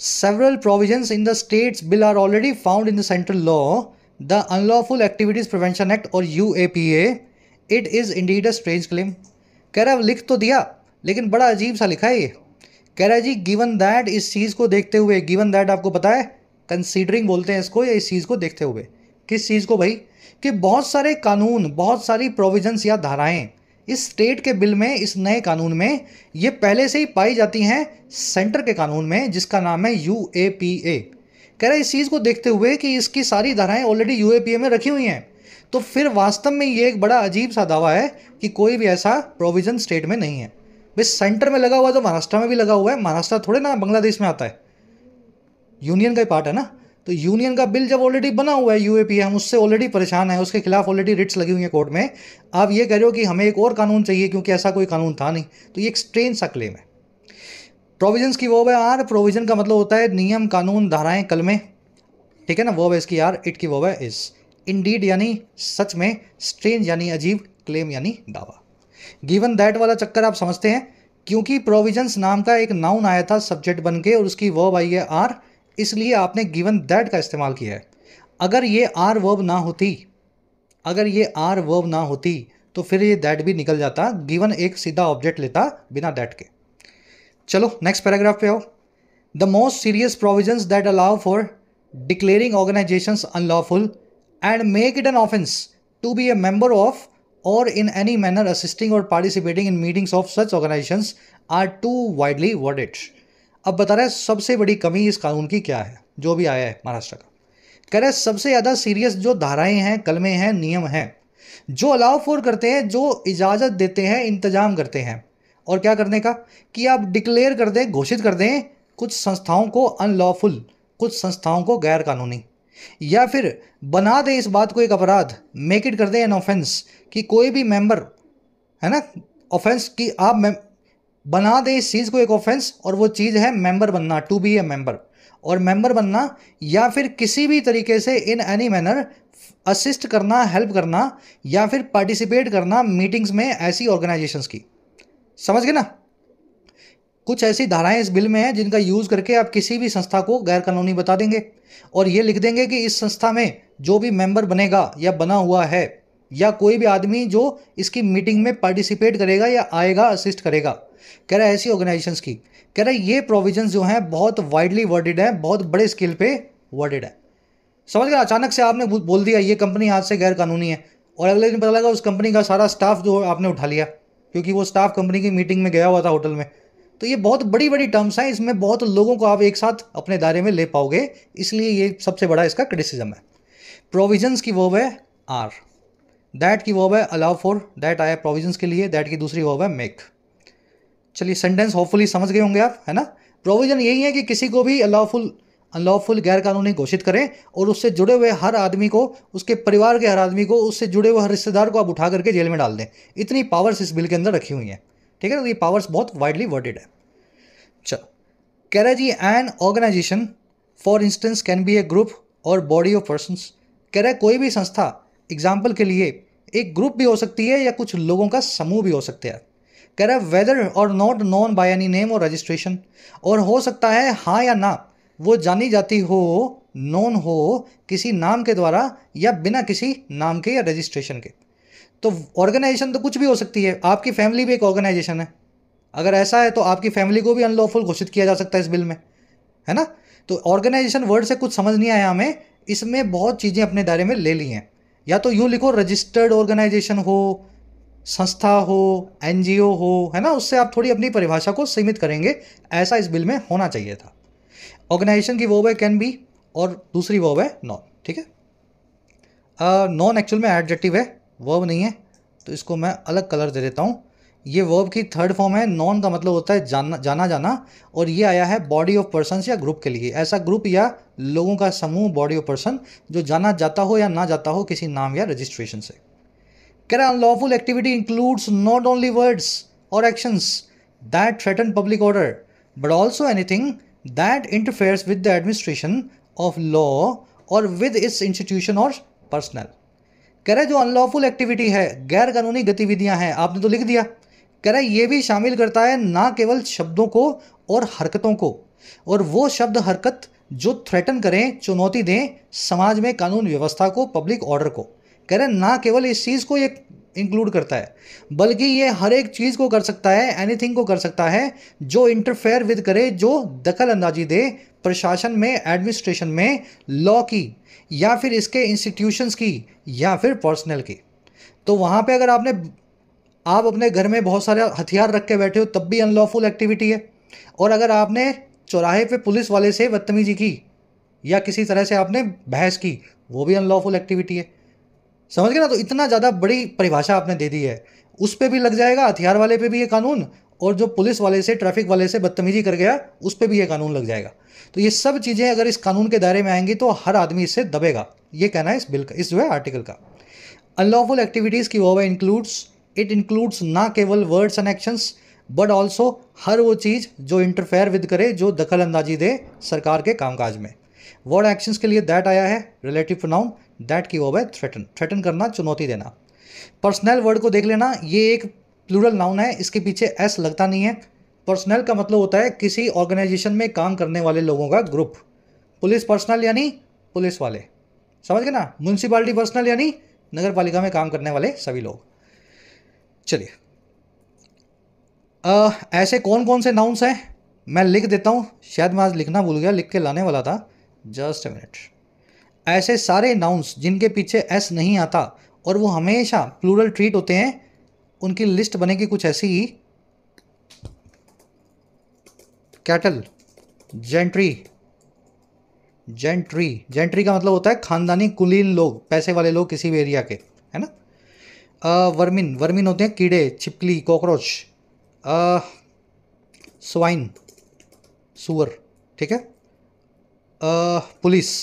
Speaker 1: several provisions in the state's bill are already found in the central law, the Unlawful Activities Prevention Act or UAPA, it is indeed a strange claim कह रहा लिख तो दिया लेकिन बड़ा अजीब सा लिखा है ये कह रहा है जी गिवन दैट इस चीज़ को देखते हुए गिवन दैट आपको पता है कंसिडरिंग बोलते हैं इसको या इस चीज़ को देखते हुए किस चीज़ को भाई कि बहुत सारे कानून बहुत सारी प्रोविजंस या धाराएं इस स्टेट के बिल में इस नए कानून में ये पहले से ही पाई जाती हैं सेंटर के कानून में जिसका नाम है यू ए पी ए कह रहे इस चीज़ को देखते हुए कि इसकी सारी धाराएं already U A P A में रखी हुई हैं तो फिर वास्तव में ये एक बड़ा अजीब सा दावा है कि कोई भी ऐसा प्रोविज़न स्टेट में नहीं है भाई सेंटर में लगा हुआ तो महाराष्ट्र में भी लगा हुआ है महाराष्ट्र थोड़े ना बांग्लादेश में आता है यूनियन का ही पार्ट है ना तो यूनियन का बिल जब ऑलरेडी बना हुआ है यूएपी हम उससे ऑलरेडी परेशान है उसके खिलाफ ऑलरेडी रिट्स लगी हुई है कोर्ट में आप ये कह रहे हो कि हमें एक और कानून चाहिए क्योंकि ऐसा कोई कानून था नहीं तो ये एक स्ट्रेन सा क्लेम है प्रोविजंस की वो है आर प्रोविजन का मतलब होता है नियम कानून धाराएं कल में ठीक है ना वो है इसकी आर इट की वो है इस इन यानी सच में स्ट्रेन यानी अजीब क्लेम यानी दावा गिवन दैट वाला चक्कर आप समझते हैं क्योंकि प्रोविजंस नाम का एक नाउन आया था सब्जेक्ट बन के और उसकी वर्ब आई है आर इसलिए आपने गिवन दैट का इस्तेमाल किया है अगर ये आर वर्ब ना होती अगर ये आर वर्ब ना होती तो फिर ये दैट भी निकल जाता गिवन एक सीधा ऑब्जेक्ट लेता बिना दैट के चलो नेक्स्ट पैराग्राफ पे आओ the most serious provisions that allow for declaring organisations unlawful and make it an offence to be a member of or in any manner assisting or participating in meetings of such organizations are too widely worded अब बता रहे हैं सबसे बड़ी कमी इस कानून की क्या है जो भी आया है महाराष्ट्र का कह रहे हैं सबसे ज़्यादा सीरियस जो धाराएं हैं कलमे हैं नियम हैं जो अलाउ फोर करते हैं जो इजाज़त देते हैं इंतजाम करते हैं और क्या करने का कि आप डिक्लेयर कर दें घोषित कर दें कुछ संस्थाओं को अनलॉफुल कुछ संस्थाओं को गैर कानूनी या फिर बना दें इस बात को एक अपराध मेक इट कर दें एन ऑफेंस कि कोई भी मेंबर है ना ऑफेंस कि आप बना दे इस चीज़ को एक ऑफेंस और वो चीज़ है मेंबर बनना टू बी ए मेंबर और मेंबर बनना या फिर किसी भी तरीके से इन एनी मैनर असिस्ट करना हेल्प करना या फिर पार्टिसिपेट करना मीटिंग्स में ऐसी ऑर्गेनाइजेशंस की समझ गए ना कुछ ऐसी धाराएं इस बिल में हैं जिनका यूज़ करके आप किसी भी संस्था को गैरकानूनी बता देंगे और ये लिख देंगे कि इस संस्था में जो भी मेंबर बनेगा या बना हुआ है या कोई भी आदमी जो इसकी मीटिंग में पार्टिसिपेट करेगा या आएगा असिस्ट करेगा कह रहा है ऐसी ऑर्गेनाइजेशंस की कह रहा है ये प्रोविजंस जो हैं बहुत वाइडली वर्डेड हैं बहुत बड़े स्केल पे वर्डेड है समझ गया अचानक से आपने बोल दिया ये कंपनी हाथ से गैर कानूनी है और अगले दिन पता लगा उस कंपनी का सारा स्टाफ जो आपने उठा लिया क्योंकि वो स्टाफ कंपनी की मीटिंग में गया हुआ था होटल में तो ये बहुत बड़ी बड़ी टर्म्स हैं इसमें बहुत लोगों को आप एक साथ अपने दायरे में ले पाओगे इसलिए ये सबसे बड़ा इसका क्रिटिसिज्म है प्रोविजंस की वो है आर दैट की वो है अलाउ फॉर दैट आया प्रोविजंस के लिए दैट की दूसरी वो है मेक चलिए सेंटेंस होपफुली समझ गए होंगे आप है ना प्रोविज़न यही है कि किसी को भी अलाउफुल अनलॉफुल गैर कानूनी घोषित करें और उससे जुड़े हुए हर आदमी को उसके परिवार के हर आदमी को उससे जुड़े हुए हर रिश्तेदार को आप उठा करके जेल में डाल दें इतनी पावर्स इस बिल के अंदर रखी हुई हैं ठीक है ना तो ये पावर्स बहुत वाइडली वर्डेड है अच्छा कह रहे जी an organisation for instance can be a group or body of persons कह रहे कोई भी संस्था एग्जाम्पल के लिए एक ग्रुप भी हो सकती है या कुछ लोगों का समूह भी हो सकता है कह रहा है whether or not known by any name or registration और हो सकता है हाँ या ना वो जानी जाती हो नोन हो किसी नाम के द्वारा या बिना किसी नाम के या रजिस्ट्रेशन के तो ऑर्गेनाइजेशन तो कुछ भी हो सकती है आपकी फैमिली भी एक ऑर्गेनाइजेशन है अगर ऐसा है तो आपकी फैमिली को भी अनलॉफुल घोषित किया जा सकता है इस बिल में है ना तो ऑर्गेनाइजेशन वर्ड से कुछ समझ नहीं आया हमें इसमें बहुत चीज़ें अपने दायरे में ले ली हैं या तो यूँ लिखो रजिस्टर्ड ऑर्गेनाइजेशन हो संस्था हो एनजीओ हो है ना उससे आप थोड़ी अपनी परिभाषा को सीमित करेंगे ऐसा इस बिल में होना चाहिए था ऑर्गेनाइजेशन की वो है कैन बी और दूसरी वर्ब है नॉन ठीक है नॉन एक्चुअल में एडजेक्टिव है वर्ब नहीं है तो इसको मैं अलग कलर दे देता हूँ ये वर्ब की थर्ड फॉर्म है नॉन का मतलब होता है जाना जाना जाना और ये आया है बॉडी ऑफ पर्सन या ग्रुप के लिए ऐसा ग्रुप या लोगों का समूह बॉडी ऑफ पर्सन जो जाना जाता हो या ना जाता हो किसी नाम या रजिस्ट्रेशन से can unlawful activity includes not only words or actions that threaten public order but also anything that interferes with the administration of law or with its institution or personnel कह रहे जो अनलॉफुल एक्टिविटी है गैर कानूनी गतिविधियां हैं आपने तो लिख दिया कह रहे ये भी शामिल करता है ना केवल शब्दों को और हरकतों को और वो शब्द हरकत जो थ्रेटन करें चुनौती दें समाज में कानून व्यवस्था को पब्लिक ऑर्डर को कह रहे हैं ना केवल इस चीज़ को ये इंक्लूड करता है बल्कि ये हर एक चीज़ को कर सकता है एनीथिंग को कर सकता है जो इंटरफेयर विद करे जो दखल अंदाजी दे प्रशासन में एडमिनिस्ट्रेशन में लॉ की या फिर इसके इंस्टीट्यूशंस की या फिर पर्सनल की तो वहाँ पे अगर आपने आप अपने घर में बहुत सारे हथियार रख के बैठे हो तब भी अनलॉफुल एक्टिविटी है और अगर आपने चौराहे पे पुलिस वाले से बदतमीजी की या किसी तरह से आपने बहस की वो भी अनलॉफुल एक्टिविटी है समझ गए ना तो इतना ज़्यादा बड़ी परिभाषा आपने दे दी है उस पर भी लग जाएगा हथियार वाले पे भी ये कानून और जो पुलिस वाले से ट्रैफिक वाले से बदतमीजी कर गया उस पर भी ये कानून लग जाएगा तो ये सब चीज़ें अगर इस कानून के दायरे में आएंगी तो हर आदमी इससे दबेगा ये कहना है इस बिल का इस जो है आर्टिकल का अनलॉफुल एक्टिविटीज़ की वोवा इंक्लूड्स इट इंक्लूड्स ना केवल words and actions but also हर वो चीज़ जो इंटरफेयर विद करे जो दखल अंदाजी दे सरकार के कामकाज में वर्ड एक्शंस के लिए दैट आया है रिलेटिव प्रोनाउन दैट की वर्ब है थ्रेटन थ्रेटन करना चुनौती देना पर्सनल वर्ड को देख लेना ये एक प्लूरल नाउन है इसके पीछे एस लगता नहीं है पर्सनल का मतलब होता है किसी ऑर्गेनाइजेशन में काम करने वाले लोगों का ग्रुप पुलिस पर्सनल यानी पुलिस वाले समझ गए ना म्यूनसिपाली पर्सनल यानी नगर पालिका में काम करने वाले सभी लोग चलिए ऐसे कौन कौन से नाउन्स हैं मैं लिख देता हूँ शायद मैं आज लिखना भूल गया लिख के लाने वाला था जस्ट अ मिनट ऐसे सारे नाउन्स जिनके पीछे एस नहीं आता और वो हमेशा प्लूरल ट्रीट होते हैं उनकी लिस्ट बनेगी कुछ ऐसी ही कैटल जेंट्री जेंट्री जेंट्री का मतलब होता है खानदानी कुलीन लोग पैसे वाले लोग किसी भी एरिया के है ना आ, वर्मिन वर्मिन होते हैं कीड़े छिपकली कॉकरोच स्वाइन सुअर ठीक है आ, पुलिस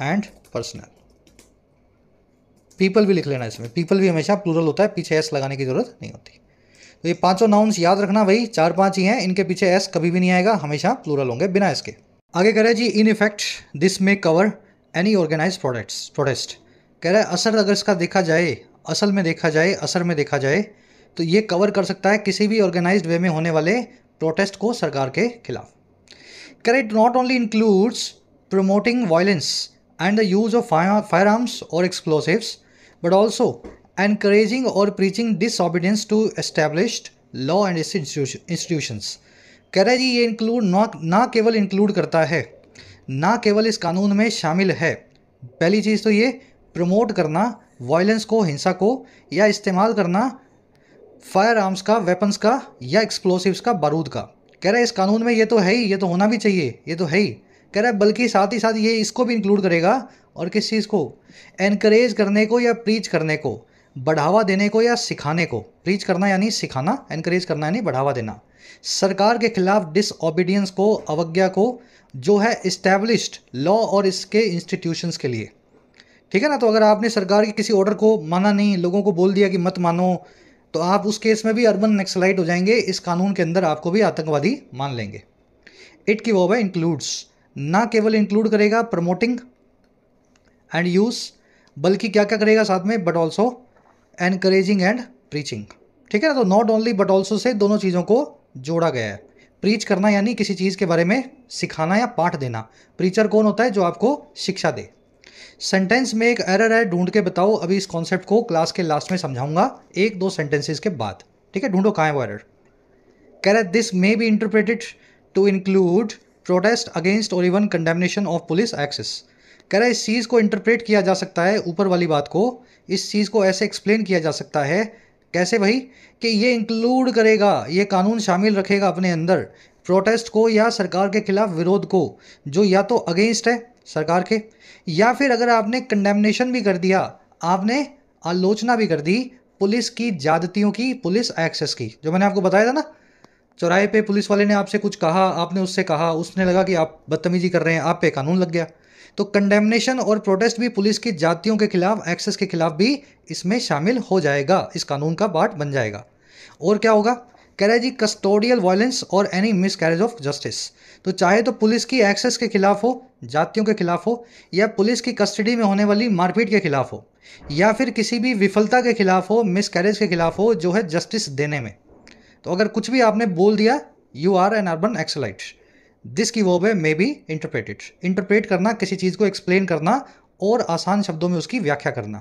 Speaker 1: एंड पर्सनल पीपल भी लिख लेना इसमें पीपल भी हमेशा प्लूरल होता है पीछे एस लगाने की ज़रूरत नहीं होती तो ये पांचों नाउन्स याद रखना भाई चार पांच ही हैं इनके पीछे एस कभी भी नहीं आएगा हमेशा प्लूरल होंगे बिना एस के आगे कह रहे जी in effect this may cover any organise products protest कह रहे असर अगर इसका देखा जाए असल में देखा जाए असर में देखा जाए तो ये कवर कर सकता है किसी भी ऑर्गेनाइज वे में होने वाले प्रोटेस्ट को सरकार के खिलाफ it not only includes promoting violence the use of firearms or explosives, but also encouraging or preaching disobedience to law law and institutions कह रहे जी ये इंक्लूड ना ना केवल इंक्लूड करता है ना केवल इस कानून में शामिल है पहली चीज़ तो ये प्रमोट करना वायलेंस को हिंसा को या इस्तेमाल करना फायर आर्म्स का वेपन्स का या एक्सप्लोसिवस का बारूद का कह रहे इस कानून में ये तो है ही ये तो होना भी चाहिए ये तो है ही कह रहा है बल्कि साथ ही साथ ये इसको भी इंक्लूड करेगा और किस चीज़ को एनकरेज करने को या प्रीच करने को बढ़ावा देने को या सिखाने को प्रीच करना यानी सिखाना एनकरेज करना यानी बढ़ावा देना सरकार के खिलाफ डिसऑबीडियंस को अवज्ञा को जो है इस्टेब्लिश्ड लॉ और इसके इंस्टीट्यूशंस के लिए ठीक है ना तो अगर आपने सरकार के किसी ऑर्डर को माना नहीं लोगों को बोल दिया कि मत मानो तो आप उस केस में भी अर्बन नक्सलाइट हो जाएंगे इस कानून के अंदर आपको भी आतंकवादी मान लेंगे इट की वो है इंक्लूड्स ना केवल इंक्लूड करेगा प्रमोटिंग एंड यूज़ बल्कि क्या क्या करेगा साथ में but also encouraging and preaching ठीक है ना तो not only but also say दोनों चीज़ों को जोड़ा गया है प्रीच करना यानी किसी चीज़ के बारे में सिखाना या पाठ देना प्रीचर कौन होता है जो आपको शिक्षा दे सेंटेंस में एक एरर है ढूंढ के बताओ अभी इस कॉन्सेप्ट को क्लास के लास्ट में समझाऊंगा एक दो सेंटेंसेस के बाद ठीक है ढूंढो कहाँ है वो एरर कह रहा this may be interpreted to include protest against or even condemnation of police excess कह रहा है इस चीज़ को इंटरप्रेट किया जा सकता है ऊपर वाली बात को इस चीज़ को ऐसे एक्सप्लेन किया जा सकता है कैसे भाई कि ये इंक्लूड करेगा ये कानून शामिल रखेगा अपने अंदर प्रोटेस्ट को या सरकार के खिलाफ विरोध को जो या तो अगेंस्ट है सरकार के या फिर अगर आपने कंडेमनेशन भी कर दिया आपने आलोचना भी कर दी पुलिस की ज्यादतियों की पुलिस एक्सेस की जो मैंने आपको बताया था ना चौराहे पे पुलिस वाले ने आपसे कुछ कहा आपने उससे कहा उसने लगा कि आप बदतमीजी कर रहे हैं आप पे कानून लग गया तो कंडेमनेशन और प्रोटेस्ट भी पुलिस की जातियों के खिलाफ एक्सेस के खिलाफ भी इसमें शामिल हो जाएगा इस कानून का पार्ट बन जाएगा और क्या होगा कह रहे जी custodial violence or any miscarriage of justice तो चाहे तो पुलिस की एक्सेस के खिलाफ हो जातियों के खिलाफ हो या पुलिस की कस्टडी में होने वाली मारपीट के खिलाफ हो या फिर किसी भी विफलता के खिलाफ हो मिस कैरेज के खिलाफ हो जो है जस्टिस देने में तो अगर कुछ भी आपने बोल दिया you are an urban Naxalite this की वो है मे बी इंटरप्रेटेड इंटरप्रेट करना किसी चीज़ को एक्सप्लेन करना और आसान शब्दों में उसकी व्याख्या करना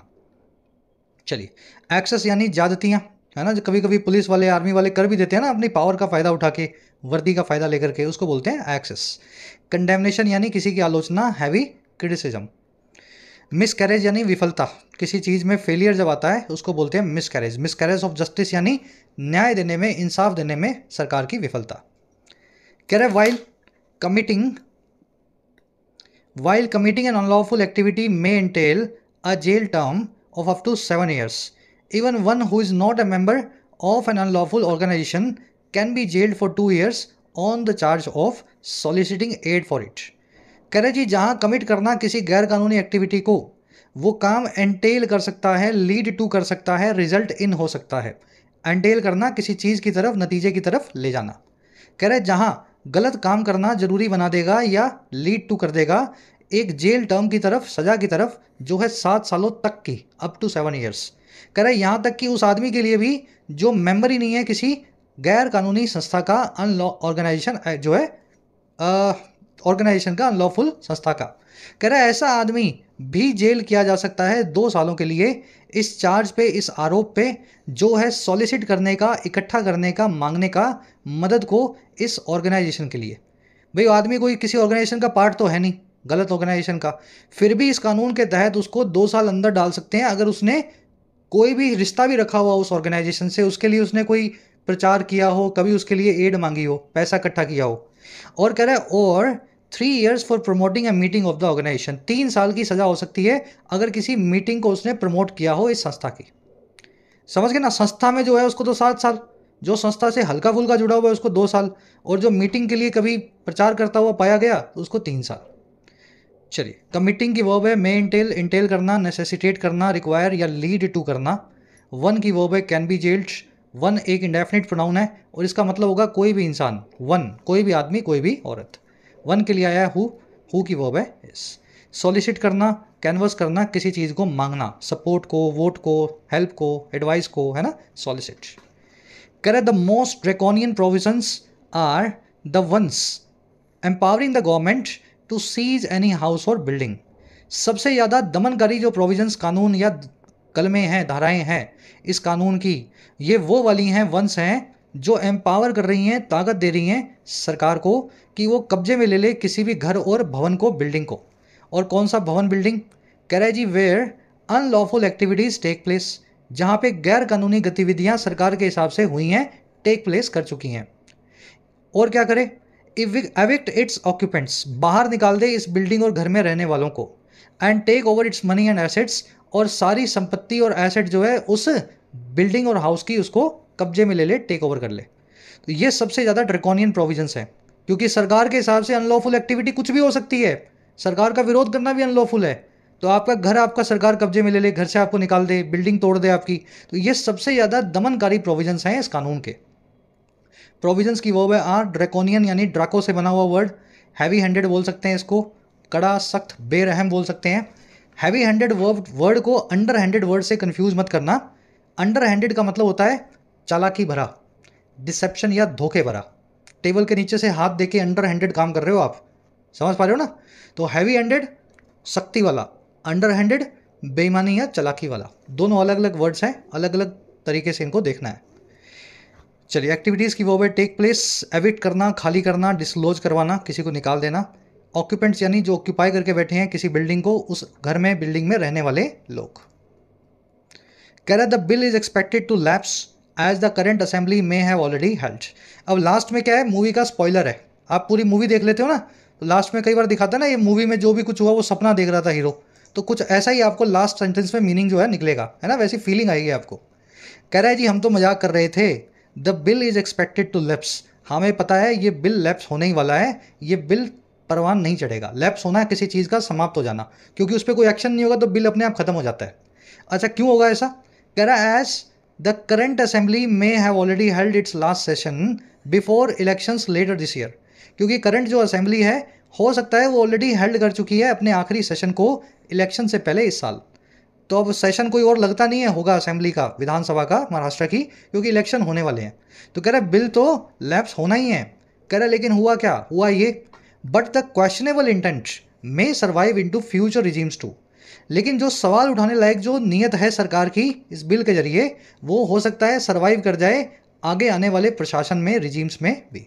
Speaker 1: चलिए एक्सेस यानी ज्यादतियाँ है ना जो कभी कभी पुलिस वाले आर्मी वाले कर भी देते हैं ना अपनी पावर का फ़ायदा उठा के वर्दी का फ़ायदा लेकर के उसको बोलते हैं एक्सेस कंडेमनेशन यानी किसी की आलोचना हैवी क्रिटिसिज्म मिसकैरेज यानी विफलता किसी चीज़ में फेलियर जब आता है उसको बोलते हैं मिसकैरेज मिसकैरेज ऑफ जस्टिस यानी न्याय देने में इंसाफ देने में सरकार की विफलता कह रहे while committing while committing an unlawful activity may entail a jail term of up to seven years even one who is not a member of an unlawful organisation can be jailed for two years on the charge of soliciting aid for it कह रहे जी जहाँ commit करना किसी गैर कानूनी activity को वो काम एंटेल कर सकता है लीड टू कर सकता है रिजल्ट इन हो सकता है एंटेल करना किसी चीज़ की तरफ नतीजे की तरफ ले जाना कह रहे जहाँ गलत काम करना जरूरी बना देगा या लीड टू कर देगा एक जेल टर्म की तरफ सजा की तरफ जो है सात सालों तक की अप टू सेवन ईयर्स कह रहे यहाँ तक कि उस आदमी के लिए भी जो मेंबर ही नहीं है किसी गैर कानूनी संस्था का अनलॉ ऑर्गेनाइजेशन जो है ऑर्गेनाइजेशन का अनलॉफुल संस्था का कह रहे ऐसा आदमी भी जेल किया जा सकता है दो सालों के लिए इस चार्ज पे इस आरोप पे जो है सॉलिसिट करने का इकट्ठा करने का मांगने का मदद को इस ऑर्गेनाइजेशन के लिए भाई आदमी कोई किसी ऑर्गेनाइजेशन का पार्ट तो है नहीं गलत ऑर्गेनाइजेशन का फिर भी इस कानून के तहत उसको दो साल अंदर डाल सकते हैं अगर उसने कोई भी रिश्ता भी रखा हुआ उस ऑर्गेनाइजेशन से उसके लिए उसने कोई प्रचार किया हो कभी उसके लिए एड मांगी हो पैसा इकट्ठा किया हो और कह रहे और three years for promoting a meeting of the organisation तीन साल की सज़ा हो सकती है अगर किसी मीटिंग को उसने प्रमोट किया हो इस संस्था की समझ गए ना संस्था में जो है उसको तो सात साल जो संस्था से हल्का फुल्का जुड़ा हुआ है उसको दो साल और जो मीटिंग के लिए कभी प्रचार करता हुआ पाया गया उसको तीन साल चलिए कमिटिंग की वर्ब है मे इंटेल इंटेल करना नेसेसिटेट करना रिक्वायर या लीड टू करना वन की वर्ब है कैन बी जेल्ड वन एक इंडेफिनिट प्रोनाउन है और इसका मतलब होगा कोई भी इंसान वन कोई भी आदमी कोई भी औरत वन के लिए आया हु हु की वर्ब है सॉलिसिट करना कैनवस करना किसी चीज़ को मांगना सपोर्ट को वोट को हेल्प को एडवाइस को है ना सॉलिसिट करे the most draconian provisions are the ones empowering the government to seize any house or building सबसे ज़्यादा दमनकारी जो प्रोविजंस कानून या कलमे हैं धाराएं हैं इस कानून की ये वो वाली हैं वंस हैं जो एम्पावर कर रही हैं ताकत दे रही हैं सरकार को कि वो कब्जे में ले ले किसी भी घर और भवन को बिल्डिंग को और कौन सा भवन बिल्डिंग कह रहे जी where unlawful activities take place जहाँ पे गैर कानूनी गतिविधियाँ सरकार के हिसाब से हुई हैं टेक प्लेस कर चुकी हैं और क्या करें एविक्ट इट्स ऑक्यूपेंट्स बाहर निकाल दे इस बिल्डिंग और घर में रहने वालों को and take over its money and assets और सारी संपत्ति और एसेट जो है उस बिल्डिंग और हाउस की उसको कब्जे में ले ले टेक ओवर कर ले तो ये सबसे ज़्यादा ड्रेकोनियन प्रोविजन्स हैं क्योंकि सरकार के हिसाब से अनलॉफुल एक्टिविटी कुछ भी हो सकती है सरकार का विरोध करना भी अनलॉफुल है तो आपका घर आपका सरकार कब्जे में ले ले घर से आपको निकाल दे बिल्डिंग तोड़ दे आपकी तो ये सबसे ज़्यादा दमनकारी प्रोविजंस हैं इस कानून के प्रोविजंस की वो है आर ड्रैकोनियन यानी ड्राको से बना हुआ वर्ड हैवी हैंडेड बोल सकते हैं इसको कड़ा सख्त बेरहम बोल सकते हैं हैवी हैंडेड वर्ब वर्ड को अंडर हैंडेड वर्ड से कन्फ्यूज मत करना अंडर हैंडेड का मतलब होता है चालाकी भरा डिसेप्शन या धोखे भरा टेबल के नीचे से हाथ देके अंडर हैंडेड काम कर रहे हो आप समझ पा रहे हो ना तो हैवी हैंडेड शक्ति वाला अंडर हैंडेड बेईमानी या चलाकी वाला दोनों अलग अलग वर्ड्स हैं अलग अलग तरीके से इनको देखना है चलिए एक्टिविटीज़ की वो वे टेक प्लेस एविट करना खाली करना डिस्क्लोज करवाना किसी को निकाल देना ऑक्यूपेंट्स यानी जो ऑक्यूपाई करके बैठे हैं किसी बिल्डिंग को उस घर में बिल्डिंग में रहने वाले लोग कह रहे the bill is expected to lapse as the current assembly may have already held अब लास्ट में क्या है मूवी का स्पॉयलर है आप पूरी मूवी देख लेते हो ना तो लास्ट में कई बार दिखाता है ना ये मूवी में जो भी कुछ हुआ वो सपना देख रहा था हीरो तो कुछ ऐसा ही आपको लास्ट सेंटेंस में मीनिंग जो है निकलेगा है ना वैसी फीलिंग आएगी आपको कह रहे हैं जी हम तो मजाक कर रहे थे the bill is expected to lapse हमें पता है ये बिल लैप्स होने ही वाला है ये बिल परवान नहीं चढ़ेगा लेप्स होना है किसी चीज़ का समाप्त हो जाना क्योंकि उस पर कोई एक्शन नहीं होगा तो बिल अपने आप ख़त्म हो जाता है अच्छा क्यों होगा ऐसा कह रहा है as the current assembly may have already held its last session before elections later this year क्योंकि करंट जो असेंबली है हो सकता है वो ऑलरेडी हेल्ड कर चुकी है अपने आखिरी सेशन को इलेक्शन से पहले इस साल तो अब सेशन कोई और लगता नहीं है होगा असेंबली का विधानसभा का महाराष्ट्र की क्योंकि इलेक्शन होने वाले हैं तो कह रहे बिल तो लैप्स होना ही है कह रहे लेकिन हुआ क्या हुआ ये but the questionable intent may survive into future regimes too लेकिन जो सवाल उठाने लायक जो नियत है सरकार की इस बिल के जरिए वो हो सकता है सर्वाइव कर जाए आगे आने वाले प्रशासन में रिजीम्स में भी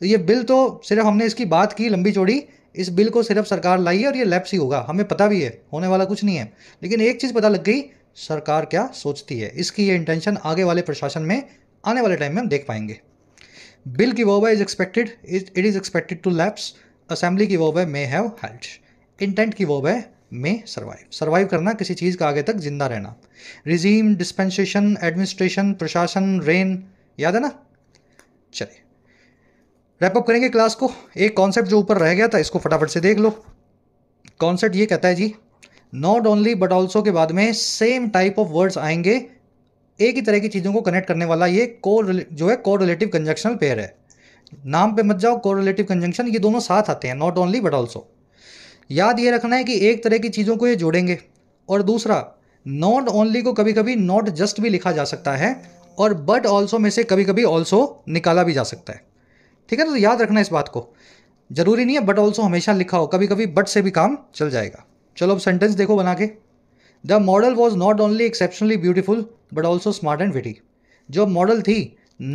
Speaker 1: तो ये बिल तो सिर्फ हमने इसकी बात की लंबी चौड़ी इस बिल को सिर्फ सरकार लाई है और ये लैप्स ही होगा हमें पता भी है होने वाला कुछ नहीं है लेकिन एक चीज़ पता लग गई सरकार क्या सोचती है इसकी ये इंटेंशन आगे वाले प्रशासन में आने वाले टाइम में हम देख पाएंगे बिल की वोबा is expected it is expected to lapse assembly की वोबा मे हैव हेल्ड इंटेंट की वोबा मे सर्वाइव सर्वाइव करना किसी चीज़ का आगे तक जिंदा रहना रिजीम डिस्पेंसेशन एडमिनिस्ट्रेशन प्रशासन रेन याद है ना चलिए रैपअप करेंगे क्लास को एक कॉन्सेप्ट जो ऊपर रह गया था इसको फटाफट से देख लो कॉन्सेप्ट ये कहता है जी नॉट ओनली बट ऑल्सो के बाद में सेम टाइप ऑफ वर्ड्स आएंगे एक ही तरह की चीज़ों को कनेक्ट करने वाला ये को जो है को रिलेटिव कंजक्शनल पेयर है नाम पे मत जाओ को रिलेटिव कंजंक्शन ये दोनों साथ आते हैं नॉट ओनली बट ऑल्सो याद ये रखना है कि एक तरह की चीज़ों को ये जोड़ेंगे और दूसरा नॉट ओनली को कभी कभी नॉट जस्ट भी लिखा जा सकता है और बट ऑल्सो में से कभी कभी ऑल्सो निकाला भी जा सकता है ठीक है तो याद रखना इस बात को जरूरी नहीं है बट ऑल्सो हमेशा लिखा हो कभी कभी बट से भी काम चल जाएगा चलो अब सेंटेंस देखो बना के the model was not only exceptionally beautiful but also smart and witty जो मॉडल थी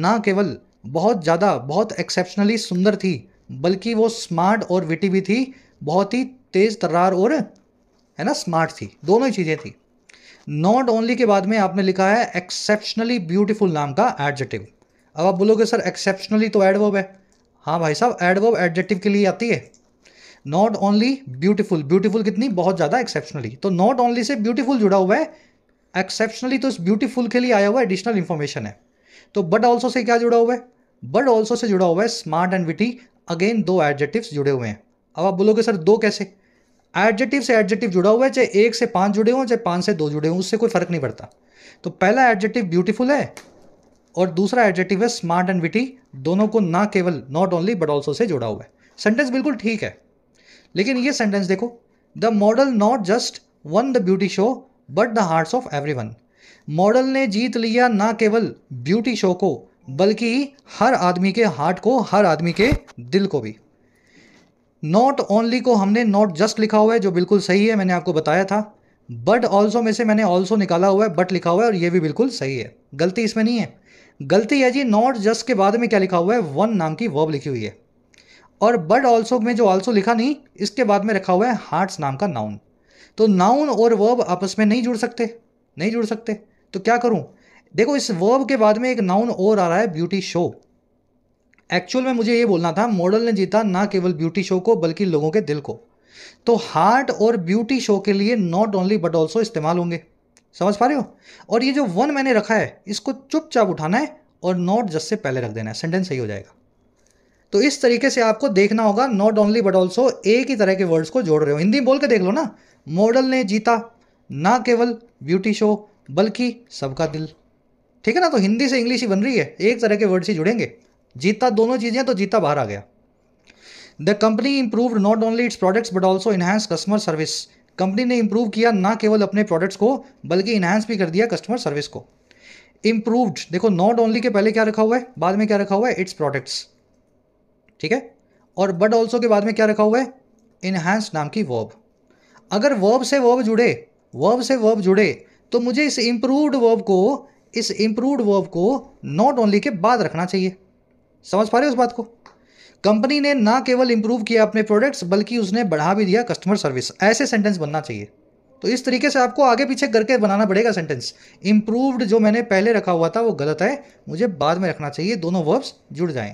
Speaker 1: ना केवल बहुत ज़्यादा बहुत एक्सेप्शनली सुंदर थी बल्कि वो स्मार्ट और विटी भी थी बहुत ही तेज़ तर्रार और है ना स्मार्ट थी दोनों ही चीज़ें थी नॉट ओनली के बाद में आपने लिखा है एक्सेप्शनली ब्यूटीफुल नाम का एडजेटिव अब आप बोलोगे सर एक्सेप्शनली तो एडवर्ब है हाँ भाई साहब एडवर्ब एडजेटिव के लिए आती है नॉट ओनली ब्यूटीफुल ब्यूटीफुल कितनी बहुत ज़्यादा एक्सेप्शनली तो नॉट ओनली से ब्यूटीफुल जुड़ा हुआ है एक्सेप्शनली तो इस ब्यूटीफुल के लिए आया हुआ एडिशनल इन्फॉर्मेशन है तो बट ऑल्सो से क्या जुड़ा हुआ है बट ऑल्सो से जुड़ा हुआ है स्मार्ट एंड विटी अगेन दो एडजेटिव्स जुड़े हुए हैं अब आप बोलोगे सर दो कैसे एडजेटिव से एडजेटिव जुड़ा हुआ है चाहे एक से पाँच जुड़े हों चाहे पाँच से दो जुड़े हों उससे कोई फ़र्क नहीं पड़ता तो पहला एडजेटिव ब्यूटीफुल है और दूसरा एडजेटिव है स्मार्ट एंड विटी दोनों को ना केवल not only but also say जुड़ा हुआ है सेंटेंस बिल्कुल ठीक है लेकिन ये सेंटेंस देखो the model not just won the beauty show but the hearts of everyone model ने जीत लिया ना केवल ब्यूटी शो को बल्कि हर आदमी के हार्ट को हर आदमी के दिल को भी नॉट ओनली को हमने नॉट जस्ट लिखा हुआ है जो बिल्कुल सही है मैंने आपको बताया था बट ऑल्सो में से मैंने ऑल्सो निकाला हुआ है बट लिखा हुआ है और ये भी बिल्कुल सही है गलती इसमें नहीं है गलती है जी नॉट जस्ट के बाद में क्या लिखा हुआ है वन नाम की वर्ब लिखी हुई है और बट ऑल्सो में जो ऑल्सो लिखा नहीं इसके बाद में रखा हुआ है हार्ट्स नाम का नाउन तो नाउन और वर्ब आपस में नहीं जुड़ सकते नहीं जुड़ सकते तो क्या करूं देखो इस वर्ब के बाद में एक नाउन और आ रहा है ब्यूटी शो एक्चुअल में मुझे ये बोलना था मॉडल ने जीता ना केवल ब्यूटी शो को बल्कि लोगों के दिल को तो हार्ट और ब्यूटी शो के लिए नॉट ओनली बट ऑल्सो इस्तेमाल होंगे समझ पा रहे हो और ये जो वन मैंने रखा है इसको चुपचाप उठाना है और नॉट जस्ट से पहले रख देना है सेंटेंस सही हो जाएगा तो इस तरीके से आपको देखना होगा नॉट ओनली बट ऑल्सो एक ही तरह के वर्ड्स को जोड़ रहे हो हिंदी बोल के देख लो ना मॉडल ने जीता ना केवल ब्यूटी शो बल्कि सबका दिल ठीक है ना तो हिंदी से इंग्लिश ही बन रही है एक तरह के वर्ड्स ही जुड़ेंगे जीता दोनों चीज़ें तो जीता बाहर आ गया the company improve not only its products but also enhance customer service company ने इंप्रूव किया ना केवल अपने प्रोडक्ट्स को बल्कि इन्हांस भी कर दिया कस्टमर सर्विस को इंप्रूव्ड देखो नॉट ओनली के पहले क्या रखा हुआ है बाद में क्या रखा हुआ है इट्स प्रोडक्ट्स ठीक है और बट ऑल्सो के बाद में क्या रखा हुआ है इन्हांस नाम की वर्ब अगर वर्ब से वर्ब जुड़े वर्ब से वर्ब जुड़े तो मुझे इस इंप्रूव्ड वर्ब को इस इंप्रूव्ड वर्ब को नॉट ओनली के बाद रखना चाहिए समझ पा रहे हो उस बात को कंपनी ने ना केवल इंप्रूव किया अपने प्रोडक्ट्स बल्कि उसने बढ़ा भी दिया कस्टमर सर्विस ऐसे सेंटेंस बनना चाहिए तो इस तरीके से आपको आगे पीछे करके बनाना पड़ेगा सेंटेंस इंप्रूव्ड जो मैंने पहले रखा हुआ था वो गलत है मुझे बाद में रखना चाहिए दोनों वर्ब्स जुड़ जाएं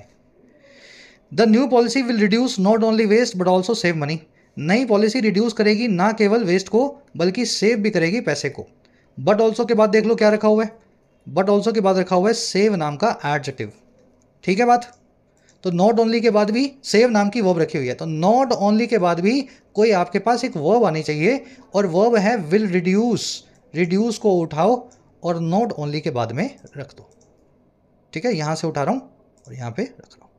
Speaker 1: the new policy will reduce not only waste but also save money नई पॉलिसी रिड्यूस करेगी ना केवल वेस्ट को बल्कि सेव भी करेगी पैसे को बट ऑल्सो के बाद देख लो क्या रखा हुआ है बट ऑल्सो के बाद रखा हुआ है सेव नाम का एडजेक्टिव ठीक है बात तो नॉट ओनली के बाद भी सेव नाम की वर्ब रखी हुई है तो नॉट ओनली के बाद भी कोई आपके पास एक वर्ब आनी चाहिए और वर्ब है विल रिड्यूस रिड्यूस को उठाओ और नॉट ओनली के बाद में रख दो ठीक है यहाँ से उठा रहा हूँ और यहाँ पे रख रहा हूँ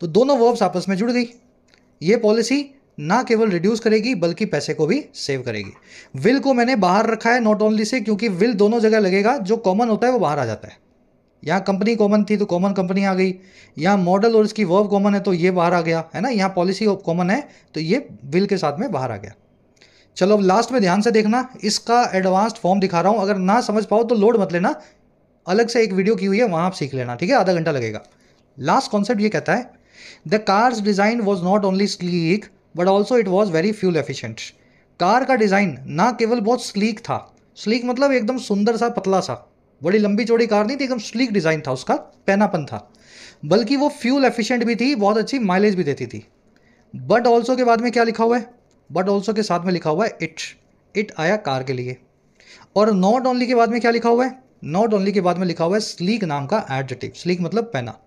Speaker 1: तो दोनों वर्ब्स आपस में जुड़ गई ये पॉलिसी ना केवल रिड्यूस करेगी बल्कि पैसे को भी सेव करेगी विल को मैंने बाहर रखा है नॉट ओनली से क्योंकि विल दोनों जगह लगेगा जो कॉमन होता है वो बाहर आ जाता है यहाँ कंपनी कॉमन थी तो कॉमन कंपनी आ गई यहाँ मॉडल और इसकी वर्ब कॉमन है तो ये बाहर आ गया है ना यहाँ पॉलिसी कॉमन है तो ये विल के साथ में बाहर आ गया चलो अब लास्ट में ध्यान से देखना इसका एडवांस्ड फॉर्म दिखा रहा हूँ अगर ना समझ पाओ तो लोड मत लेना अलग से एक वीडियो की हुई है वहाँ आप सीख लेना ठीक है आधा घंटा लगेगा लास्ट कॉन्सेप्ट ये कहता है the car's design was not only sleek but also it was very fuel efficient car का डिज़ाइन ना केवल बहुत स्लीक था स्लीक मतलब एकदम सुंदर सा पतला सा बड़ी लंबी चौड़ी कार नहीं थी एकदम स्लीक डिज़ाइन था उसका पैनापन था बल्कि वो फ्यूल एफिशिएंट भी थी बहुत अच्छी माइलेज भी देती थी बट ऑल्सो के बाद में क्या लिखा हुआ है बट ऑल्सो के साथ में लिखा हुआ है इट इट आया कार के लिए और नॉट ओनली के बाद में क्या लिखा हुआ है नॉट ओनली के बाद में लिखा हुआ है स्लीक नाम का एडजेटिव स्लीक मतलब पैना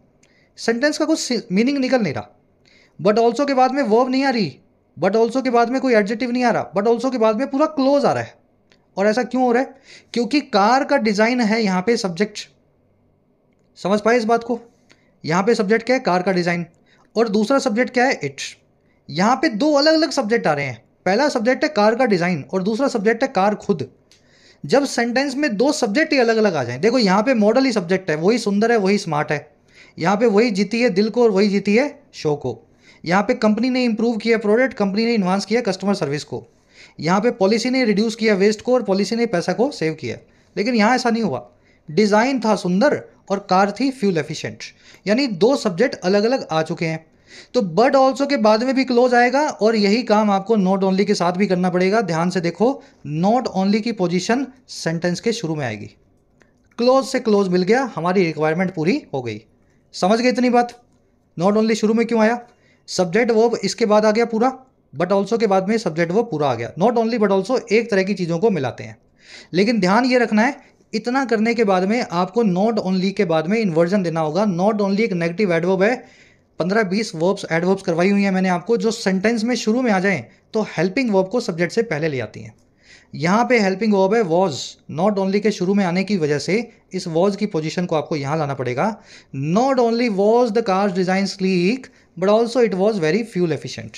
Speaker 1: सेंटेंस का कुछ मीनिंग निकल नहीं रहा बट ऑल्सो के बाद में वर्ब नहीं आ रही बट ऑल्सो के बाद में कोई एडजेटिव नहीं आ रहा बट ऑल्सो के बाद में पूरा क्लोज आ रहा है और ऐसा क्यों हो रहा है क्योंकि कार का डिज़ाइन है यहाँ पे सब्जेक्ट समझ पाए इस बात को यहाँ पे सब्जेक्ट क्या है कार का डिज़ाइन और दूसरा सब्जेक्ट क्या है इट यहाँ पे दो अलग अलग सब्जेक्ट आ रहे हैं पहला सब्जेक्ट है कार का डिज़ाइन और दूसरा सब्जेक्ट है कार खुद जब सेंटेंस में दो सब्जेक्ट ही अलग अलग आ जाएं देखो यहाँ पे मॉडल ही सब्जेक्ट है वही सुंदर है वही स्मार्ट है यहाँ पे वही जीती है दिल को और वही जीती है शो को यहाँ पे कंपनी ने इंप्रूव किया प्रोडक्ट कंपनी ने इन्वांस किया कस्टमर सर्विस को यहाँ पे पॉलिसी ने रिड्यूस किया वेस्ट को और पॉलिसी ने पैसा को सेव किया लेकिन यहाँ ऐसा नहीं हुआ डिज़ाइन था सुंदर और कार थी फ्यूल एफिशिएंट यानी दो सब्जेक्ट अलग अलग आ चुके हैं तो बर्ड ऑल्सो के बाद में भी क्लोज आएगा और यही काम आपको नॉट ओनली के साथ भी करना पड़ेगा ध्यान से देखो नॉट ओनली की पोजिशन सेंटेंस के शुरू में आएगी क्लोज से क्लोज मिल गया हमारी रिक्वायरमेंट पूरी हो गई समझ गए इतनी बात नॉट ओनली शुरू में क्यों आया सब्जेक्ट वो इसके बाद आ गया पूरा बट ऑल्सो के बाद में सब्जेक्ट वो पूरा आ गया नॉट ओनली बट ऑल्सो एक तरह की चीज़ों को मिलाते हैं लेकिन ध्यान ये रखना है इतना करने के बाद में आपको नॉट ओनली के बाद में इन्वर्जन देना होगा नॉट ओनली एक नेगेटिव एडवर्ब है पंद्रह बीस वर्ब्स एडवर्ब्स करवाई हुई हैं मैंने आपको जो सेंटेंस में शुरू में आ जाएँ तो हेल्पिंग वर्ब को सब्जेक्ट से पहले ले आती हैं यहाँ पे हेल्पिंग वर्ब है वॉज नॉट ओनली के शुरू में आने की वजह से इस वॉज की पोजीशन को आपको यहाँ लाना पड़ेगा not only was the car's design sleek but also it was very fuel efficient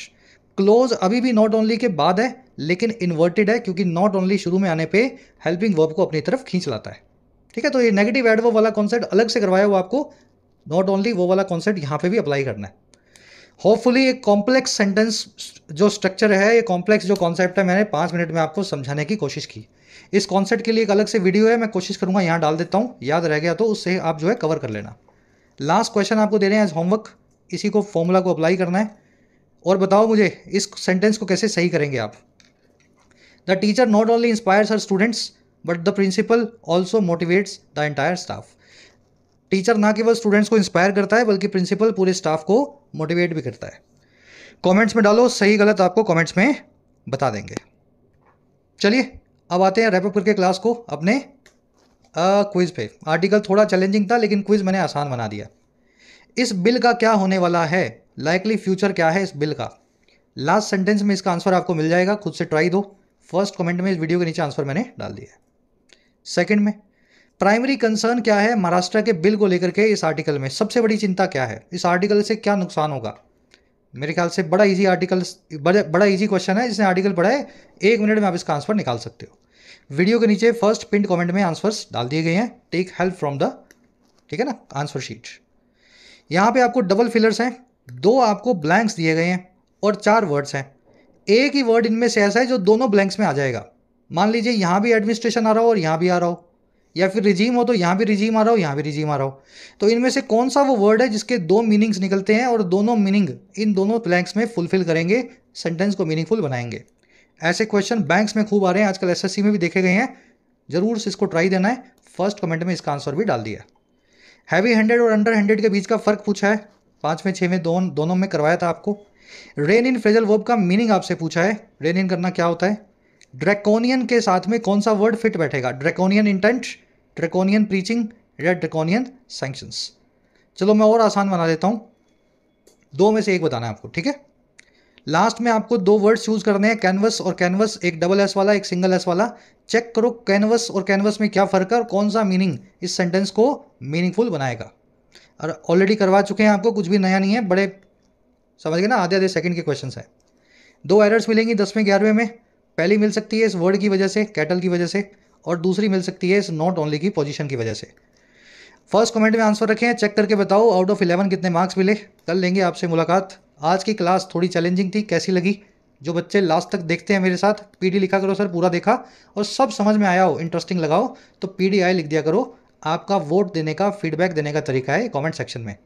Speaker 1: close अभी भी नॉट ओनली के बाद है लेकिन इन्वर्टेड है क्योंकि नॉट ओनली शुरू में आने पे हेल्पिंग वर्ब को अपनी तरफ खींच लाता है ठीक है तो ये नेगेटिव वो वाला कॉन्सेप्ट अलग से करवाया हुआ आपको नॉट ओनली वो वाला कॉन्सेप्ट यहाँ पे भी अप्लाई करना है होपफुली एक कॉम्प्लेक्स सेंटेंस जो स्ट्रक्चर है ये कॉम्प्लेक्स जो कॉन्सेप्ट है मैंने पाँच मिनट में आपको समझाने की कोशिश की इस कॉन्सेप्ट के लिए एक अलग से वीडियो है मैं कोशिश करूँगा यहाँ डाल देता हूँ याद रह गया तो उससे आप जो है कवर कर लेना लास्ट क्वेश्चन आपको दे रहे हैं एज होमवर्क इसी को फॉर्मूला को अप्लाई करना है और बताओ मुझे इस सेंटेंस को कैसे सही करेंगे आप the teacher not only inspires हर students but the principal also motivates the entire staff teacher ना केवल स्टूडेंट्स को इंस्पायर करता है बल्कि प्रिंसिपल पूरे स्टाफ को मोटिवेट भी करता है कमेंट्स में डालो सही गलत आपको कमेंट्स में बता देंगे चलिए अब आते हैं रेपअप करके क्लास को अपने क्विज़ पे आर्टिकल थोड़ा चैलेंजिंग था लेकिन क्विज़ मैंने आसान बना दिया इस बिल का क्या होने वाला है लाइकली फ्यूचर क्या है इस बिल का लास्ट सेंटेंस में इसका आंसर आपको मिल जाएगा खुद से ट्राई दो फर्स्ट कमेंट में इस वीडियो के नीचे आंसर मैंने डाल दिया है सेकेंड में प्राइमरी कंसर्न क्या है महाराष्ट्र के बिल को लेकर के इस आर्टिकल में सबसे बड़ी चिंता क्या है इस आर्टिकल से क्या नुकसान होगा मेरे ख्याल से बड़ा इजी आर्टिकल बड़ा बड़ा इजी क्वेश्चन है जिसने आर्टिकल पढ़ा है एक मिनट में आप इसका आंसर निकाल सकते हो वीडियो के नीचे फर्स्ट प्रिंट कमेंट में आंसर्स डाल दिए गए हैं टेक हेल्प फ्रॉम द ठीक है ना आंसर शीट यहाँ पे आपको डबल फिलर्स हैं दो आपको ब्लैंक्स दिए गए हैं और चार वर्ड्स हैं एक ही वर्ड इनमें से ऐसा है जो दोनों ब्लैंक्स में आ जाएगा मान लीजिए यहाँ भी एडमिनिस्ट्रेशन आ रहा हो और यहाँ भी आ रहा हो या फिर रिजीम हो तो यहाँ भी रिजीम आ रहा हो यहाँ भी रिजीम आ रहा हो तो इनमें से कौन सा वो वर्ड है जिसके दो मीनिंग्स निकलते हैं और दोनों मीनिंग इन दोनों ब्लैंक्स में फुलफिल करेंगे सेंटेंस को मीनिंगफुल बनाएंगे ऐसे क्वेश्चन बैंक्स में खूब आ रहे हैं आजकल एस में भी देखे गए हैं ज़रूर से इसको ट्राई देना है फर्स्ट कमेंट में इसका आंसर भी डाल दिया हैवी हैंडेड और अंडर हैंडेड के बीच का फ़र्क पूछा है पाँचवें छवें दोन, दोनों में करवाया था आपको रेन इन फ्रेजल वर्ब का मीनिंग आपसे पूछा है रेन इन करना क्या होता है ड्रैकोनियन के साथ में कौन सा वर्ड फिट बैठेगा ड्रैकोनियन इंटेंट ड्रैकोनियन प्रीचिंग या ड्रैकोनियन सेंक्शंस चलो मैं और आसान बना देता हूँ दो में से एक बताना है आपको ठीक है लास्ट में आपको दो वर्ड्स यूज करने हैं कैनवस और कैनवस एक डबल एस वाला एक सिंगल एस वाला चेक करो कैनवस और कैनवस में क्या फर्क है और कौन सा मीनिंग इस सेंटेंस को मीनिंगफुल बनाएगा और ऑलरेडी करवा चुके हैं आपको कुछ भी नया नहीं है बड़े समझ गए ना आधे आधे सेकंड के क्वेश्चन हैं दो एरर्स मिलेंगी दसवें ग्यारहवें में पहली मिल सकती है इस वर्ड की वजह से कैटल की वजह से और दूसरी मिल सकती है इस नॉट ओनली की पोजिशन की वजह से फर्स्ट कमेंट में आंसर रखें चेक करके बताओ आउट ऑफ इलेवन कितने मार्क्स मिले कल लेंगे आपसे मुलाकात आज की क्लास थोड़ी चैलेंजिंग थी कैसी लगी जो बच्चे लास्ट तक देखते हैं मेरे साथ पीडी लिखा करो सर पूरा देखा और सब समझ में आया हो इंटरेस्टिंग लगाओ तो पीडीआई आई लिख दिया करो आपका वोट देने का फीडबैक देने का तरीका है कमेंट सेक्शन में